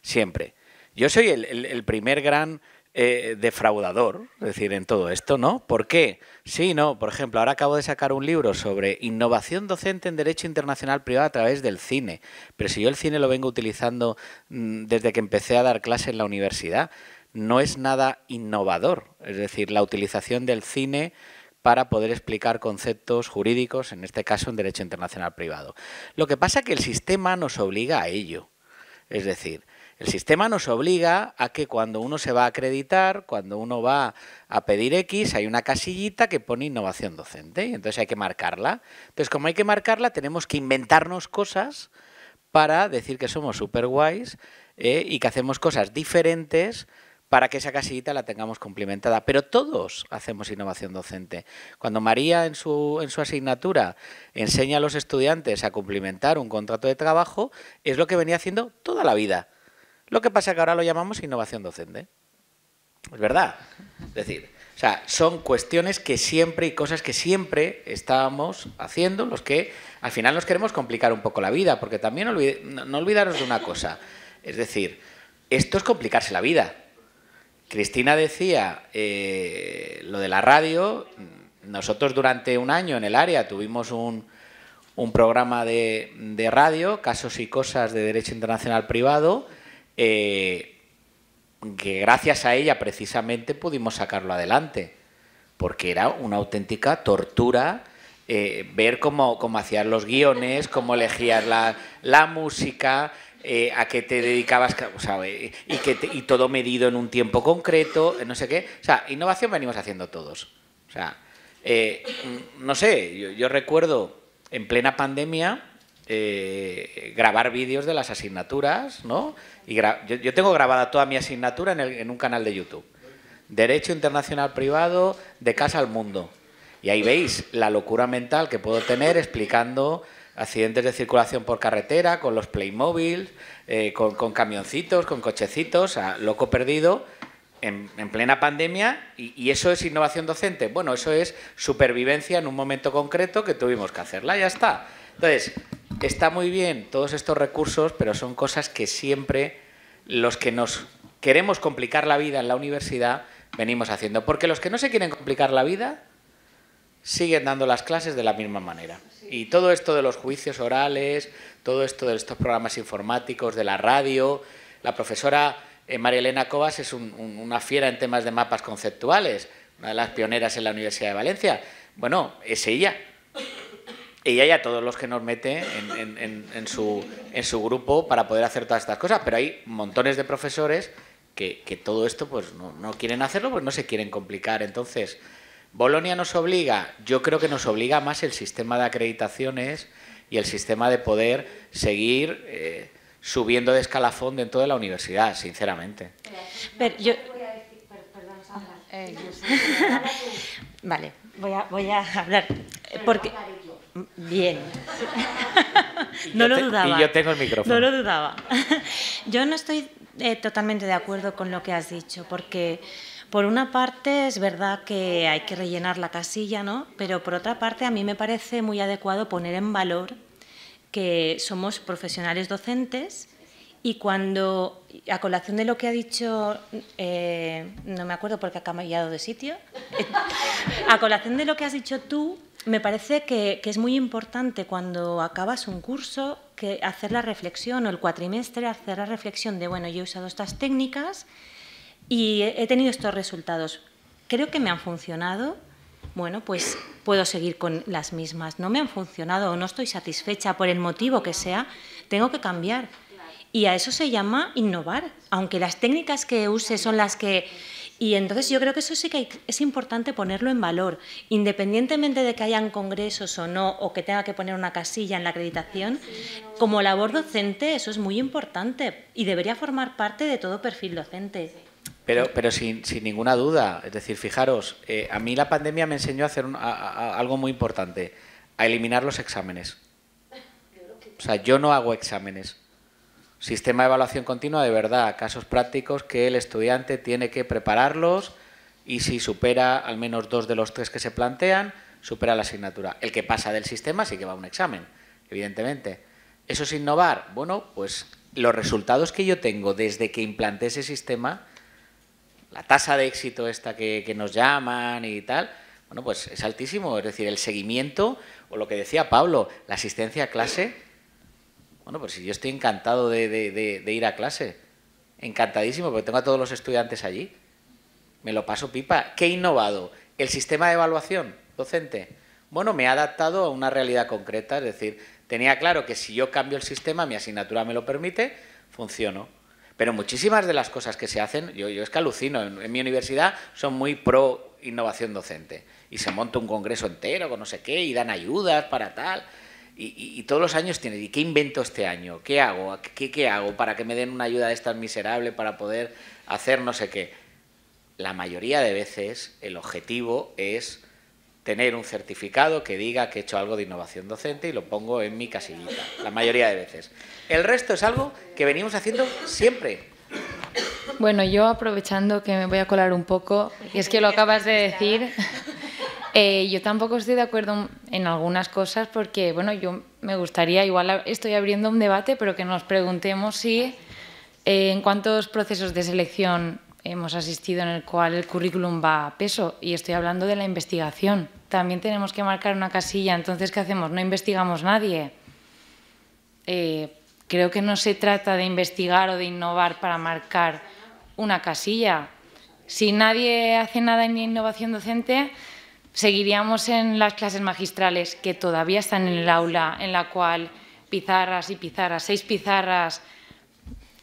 Siempre. Yo soy el, primer gran eh, defraudador, es decir, en todo esto, ¿no? ¿Por qué? Sí, no, por ejemplo, ahora acabo de sacar un libro sobre innovación docente en Derecho Internacional Privado a través del cine, pero si yo el cine lo vengo utilizando mm, desde que empecé a dar clases en la universidad, no es nada innovador, es decir, la utilización del cine para poder explicar conceptos jurídicos, en este caso en derecho internacional privado. Lo que pasa es que el sistema nos obliga a ello. Es decir, el sistema nos obliga a que cuando uno se va a acreditar, cuando uno va a pedir X, hay una casillita que pone innovación docente y entonces hay que marcarla. Entonces, como hay que marcarla, tenemos que inventarnos cosas para decir que somos super guays eh, y que hacemos cosas diferentes para que esa casillita la tengamos cumplimentada. Pero todos hacemos innovación docente. Cuando María en su, asignatura enseña a los estudiantes a cumplimentar un contrato de trabajo, es lo que venía haciendo toda la vida. Lo que pasa es que ahora lo llamamos innovación docente. Es verdad. Es decir, o sea, son cuestiones que siempre y cosas que siempre estábamos haciendo, los que al final nos queremos complicar un poco la vida, porque también no olvidaros de una cosa. Es decir, esto es complicarse la vida. Cristina decía eh, lo de la radio. Nosotros durante un año en el área tuvimos un, programa de, radio, Casos y Cosas de Derecho Internacional Privado, eh, que gracias a ella precisamente pudimos sacarlo adelante, porque era una auténtica tortura eh, ver cómo, cómo, hacías los guiones, cómo elegías la música, eh, a qué te dedicabas, eh, y, que todo medido en un tiempo concreto, eh, no sé qué. O sea, innovación venimos haciendo todos. no sé, yo, recuerdo en plena pandemia grabar vídeos de las asignaturas, ¿no? Y yo, tengo grabada toda mi asignatura en, en un canal de YouTube. Derecho Internacional Privado de Casa al Mundo. Y ahí veis la locura mental que puedo tener explicando accidentes de circulación por carretera, con los Playmobil, eh, con, camioncitos, con cochecitos, loco perdido en, plena pandemia. Y, y, eso es innovación docente? Bueno, eso es supervivencia en un momento concreto que tuvimos que hacerla, ya está. Entonces, está muy bien todos estos recursos, pero son cosas que siempre los que nos queremos complicar la vida en la universidad venimos haciendo. Porque los que no se quieren complicar la vida siguen dando las clases de la misma manera. Y todo esto de los juicios orales, todo esto de estos programas informáticos, de la radio, la profesora eh, María Elena Cobas es una fiera en temas de mapas conceptuales, una de las pioneras en la Universidad de Valencia. Bueno, es ella. Ella y a todos los que nos mete en, su, grupo para poder hacer todas estas cosas. Pero hay montones de profesores que, todo esto pues no, no quieren hacerlo, pues no se quieren complicar. Entonces, ¿Bolonia nos obliga? Yo creo que nos obliga más el sistema de acreditaciones y el sistema de poder seguir eh, subiendo de escalafón dentro de la universidad, sinceramente. Pero yo... Eh, vale, voy a, voy a hablar. Porque... Bien. no lo dudaba. Y yo tengo el micrófono. No lo dudaba. Yo no estoy eh, totalmente de acuerdo con lo que has dicho, porque por una parte es verdad que hay que rellenar la casilla, ¿no? Pero por otra parte a mí me parece muy adecuado poner en valor que somos profesionales docentes y cuando, a colación de lo que ha dicho, eh, no me acuerdo porque ha cambiado de sitio, a colación de lo que has dicho tú, me parece que, que, es muy importante cuando acabas un curso que hacer la reflexión o el cuatrimestre hacer la reflexión de, bueno, yo he usado estas técnicas, y he tenido estos resultados. Creo que me han funcionado, bueno, pues puedo seguir con las mismas. No me han funcionado o no estoy satisfecha por el motivo que sea, tengo que cambiar. Y a eso se llama innovar, aunque las técnicas que use son las que... Y entonces yo creo que eso sí que es importante ponerlo en valor, independientemente de que hayan congresos o no, o que tenga que poner una casilla en la acreditación, como labor docente eso es muy importante y debería formar parte de todo perfil docente. Pero, pero sin, sin, ninguna duda, es decir, fijaros, eh, a mí la pandemia me enseñó a hacer algo muy importante, a eliminar los exámenes. O sea, yo no hago exámenes. Sistema de evaluación continua, de verdad, casos prácticos que el estudiante tiene que prepararlos y si supera al menos dos de los tres que se plantean, supera la asignatura. El que pasa del sistema sí que va a un examen, evidentemente. ¿Eso es innovar? Bueno, pues los resultados que yo tengo desde que implanté ese sistema la tasa de éxito esta que, nos llaman y tal, bueno, pues es altísimo. Es decir, el seguimiento, o lo que decía Pablo, la asistencia a clase, bueno, pues si yo estoy encantado de, ir a clase, encantadísimo, porque tengo a todos los estudiantes allí, me lo paso pipa. ¿Qué he innovado? El sistema de evaluación docente. Bueno, me ha adaptado a una realidad concreta, es decir, tenía claro que si yo cambio el sistema, mi asignatura me lo permite, funciono. Pero muchísimas de las cosas que se hacen, yo, es que alucino, en, mi universidad son muy pro innovación docente. Y se monta un congreso entero con no sé qué y dan ayudas para tal. Y, todos los años tienen, ¿y qué invento este año? ¿Qué hago? ¿Qué, ¿Qué hago para que me den una ayuda de estas miserable para poder hacer no sé qué? La mayoría de veces el objetivo es tener un certificado que diga que he hecho algo de innovación docente y lo pongo en mi casillita, la mayoría de veces. El resto es algo que venimos haciendo siempre. Bueno, yo aprovechando que me voy a colar un poco, y es que lo acabas de decir, eh, yo tampoco estoy de acuerdo en algunas cosas porque, bueno, yo me gustaría, igual estoy abriendo un debate, pero que nos preguntemos si eh, en cuántos procesos de selección hemos asistido en el cual el currículum va a peso, y estoy hablando de la investigación. También tenemos que marcar una casilla, entonces, ¿qué hacemos? No investigamos nadie. Eh, Creo que no se trata de investigar o de innovar para marcar una casilla. Si nadie hace nada en innovación docente, seguiríamos en las clases magistrales que todavía están en el aula, en la cual pizarras y pizarras, seis pizarras,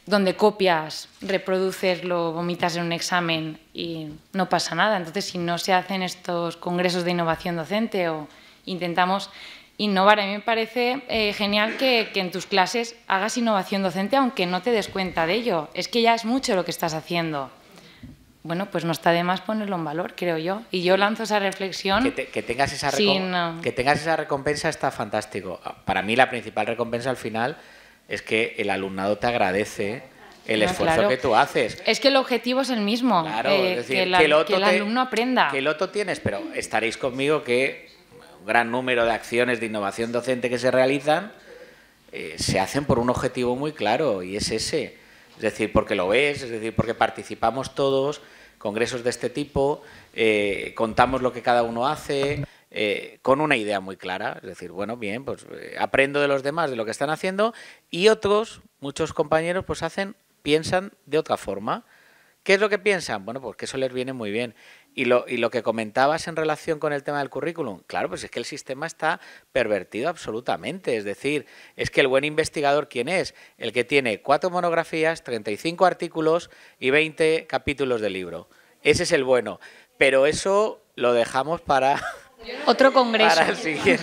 donde copias, reproduces, lo vomitas en un examen y no pasa nada. Entonces, si no se hacen estos congresos de innovación docente o intentamos innovar. A mí me parece eh, genial que, en tus clases hagas innovación docente aunque no te des cuenta de ello. Es que ya es mucho lo que estás haciendo. Bueno, pues no está de más ponerlo en valor, creo yo. Y yo lanzo esa reflexión. Que, tengas, esa que tengas esa recompensa está fantástico. Ah, para mí la principal recompensa al final es que el alumnado te agradece el ah, esfuerzo que tú haces. Es que el objetivo es el mismo. Claro, eh, decir, que, el, alumno aprenda. Que el otro tienes, pero estaréis conmigo que gran número de acciones de innovación docente que se realizan, eh, se hacen por un objetivo muy claro y es ese. Es decir, porque lo ves, es decir, porque participamos todos, congresos de este tipo, eh, contamos lo que cada uno hace, eh, con una idea muy clara. Es decir, bueno, bien, pues aprendo de los demás, de lo que están haciendo, y otros, muchos compañeros, pues hacen, piensan de otra forma. ¿Qué es lo que piensan? Bueno, pues que eso les viene muy bien. Y lo, y lo que comentabas en relación con el tema del currículum, claro, pues es que el sistema está pervertido absolutamente. Es decir, es que el buen investigador, ¿quién es? El que tiene cuatro monografías, 35 artículos y 20 capítulos de libro. Ese es el bueno. Pero eso lo dejamos para... Otro congreso. Para el siguiente.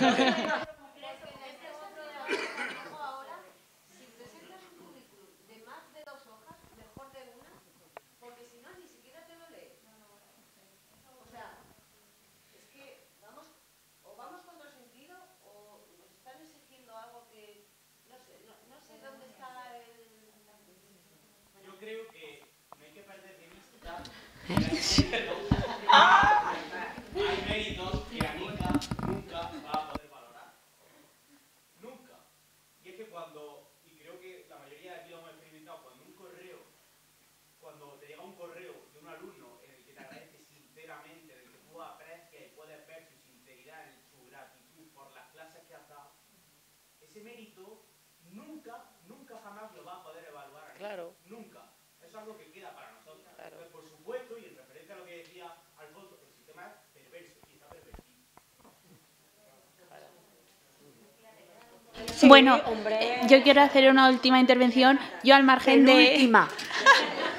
nunca va a poder valorar. Nunca. Y es que cuando, y creo que la mayoría de aquí lo hemos experimentado, cuando un correo, cuando te llega un correo de un alumno en el que te agradece sinceramente, en el que tú aprecias y puedes ver su sinceridad, su gratitud por las clases que has dado, ese mérito nunca, nunca jamás lo va a poder evaluar. Claro. Nunca. es algo que bueno, eh, yo quiero hacer una última intervención. Yo al margen de... Última.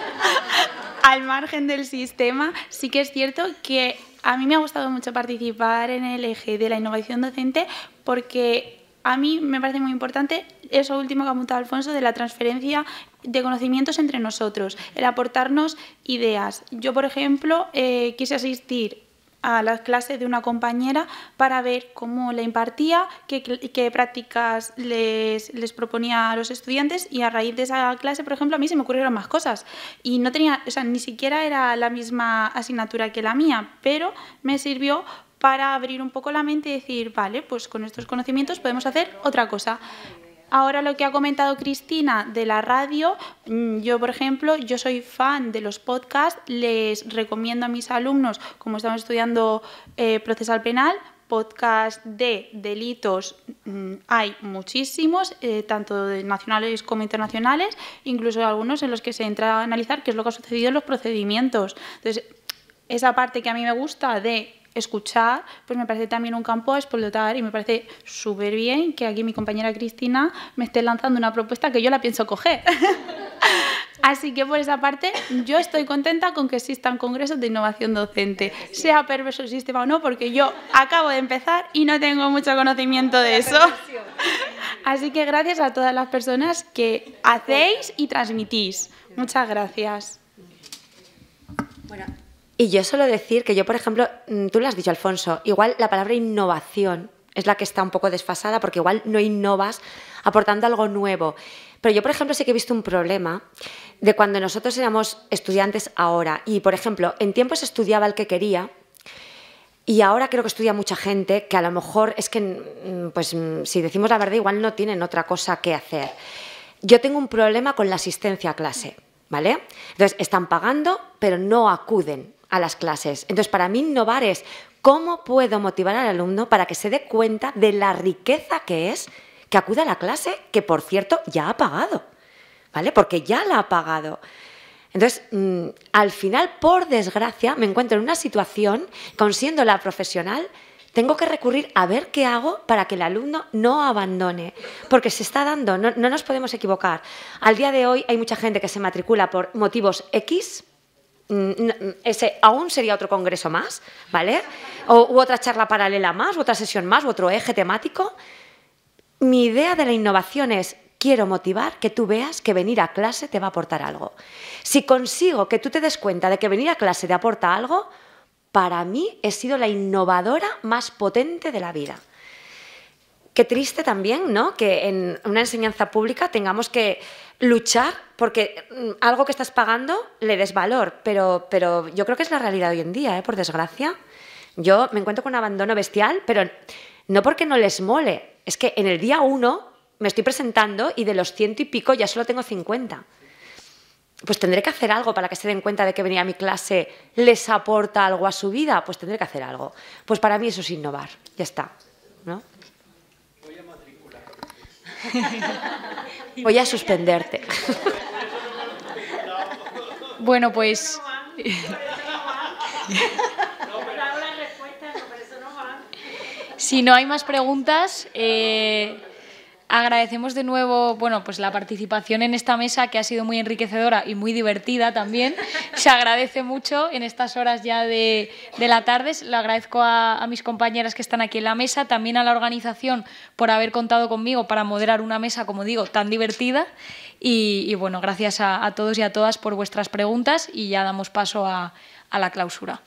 al margen del sistema, sí que es cierto que a mí me ha gustado mucho participar en el eje de la innovación docente porque a mí me parece muy importante eso último que ha apuntado Alfonso de la transferencia de conocimientos entre nosotros, el aportarnos ideas. Yo, por ejemplo, eh, quise asistir a la clase de una compañera para ver cómo le impartía, qué, prácticas les, les, proponía a los estudiantes y a raíz de esa clase, por ejemplo, a mí se me ocurrieron más cosas y no tenía, o sea, ni siquiera era la misma asignatura que la mía, pero me sirvió para abrir un poco la mente y decir, vale, pues con estos conocimientos podemos hacer otra cosa ahora lo que ha comentado Cristina de la radio, mm, yo por ejemplo, yo soy fan de los podcasts, les recomiendo a mis alumnos, como estamos estudiando eh, procesal penal, podcast de delitos mm, hay muchísimos, eh, tanto nacionales como internacionales, incluso algunos en los que se entra a analizar qué es lo que ha sucedido en los procedimientos. Entonces, esa parte que a mí me gusta de escuchar, pues me parece también un campo a explotar y me parece súper bien que aquí mi compañera Cristina me esté lanzando una propuesta que yo la pienso coger. Así que por esa parte yo estoy contenta con que existan congresos de innovación docente, sea perverso el sistema o no, porque yo acabo de empezar y no tengo mucho conocimiento de eso. Así que gracias a todas las personas que hacéis y transmitís. Muchas gracias. Y yo suelo decir que yo, por ejemplo, mm, tú lo has dicho, Alfonso, igual la palabra innovación es la que está un poco desfasada porque igual no innovas aportando algo nuevo. Pero yo, por ejemplo, sí que he visto un problema de cuando nosotros éramos estudiantes ahora y, por ejemplo, en tiempos estudiaba el que quería, y ahora creo que estudia mucha gente que a lo mejor es que, mm, pues mm, si decimos la verdad, igual no tienen otra cosa que hacer. Yo tengo un problema con la asistencia a clase, ¿vale? Entonces, están pagando, pero no acuden a las clases. Entonces, para mí innovar es cómo puedo motivar al alumno para que se dé cuenta de la riqueza que es que acuda a la clase que, por cierto, ya ha pagado, ¿vale? Porque ya la ha pagado. Entonces, mm, al final, por desgracia, me encuentro en una situación, con siendo la profesional, tengo que recurrir a ver qué hago para que el alumno no abandone, porque se está dando, no, no nos podemos equivocar. Al día de hoy hay mucha gente que se matricula por motivos X, Mm, ese aún sería otro congreso más, ¿vale? O, otra charla paralela más, otra sesión más, otro eje temático. Mi idea de la innovación es, quiero motivar que tú veas que venir a clase te va a aportar algo. Si consigo que tú te des cuenta de que venir a clase te aporta algo, para mí he sido la innovadora más potente de la vida. Qué triste también, ¿no? Que en una enseñanza pública tengamos que luchar porque mm, algo que estás pagando le des valor, pero, pero yo creo que es la realidad hoy en día, ¿eh? por desgracia. Yo me encuentro con un abandono bestial, pero no porque no les mole, es que en el día uno me estoy presentando y de los ciento y pico ya solo tengo cincuenta Pues tendré que hacer algo para que se den cuenta de que venir a mi clase les aporta algo a su vida, pues tendré que hacer algo. Pues para mí eso es innovar, ya está. ¿no? Voy a matricular. Voy a suspenderte. Bueno, pues... si no hay más preguntas, eh, agradecemos de nuevo bueno, pues la participación en esta mesa que ha sido muy enriquecedora y muy divertida también. Se agradece mucho en estas horas ya de, la tarde. Lo agradezco a, mis compañeras que están aquí en la mesa, también a la organización por haber contado conmigo para moderar una mesa, como digo, tan divertida. Y, bueno, gracias a, todos y a todas por vuestras preguntas y ya damos paso a la clausura.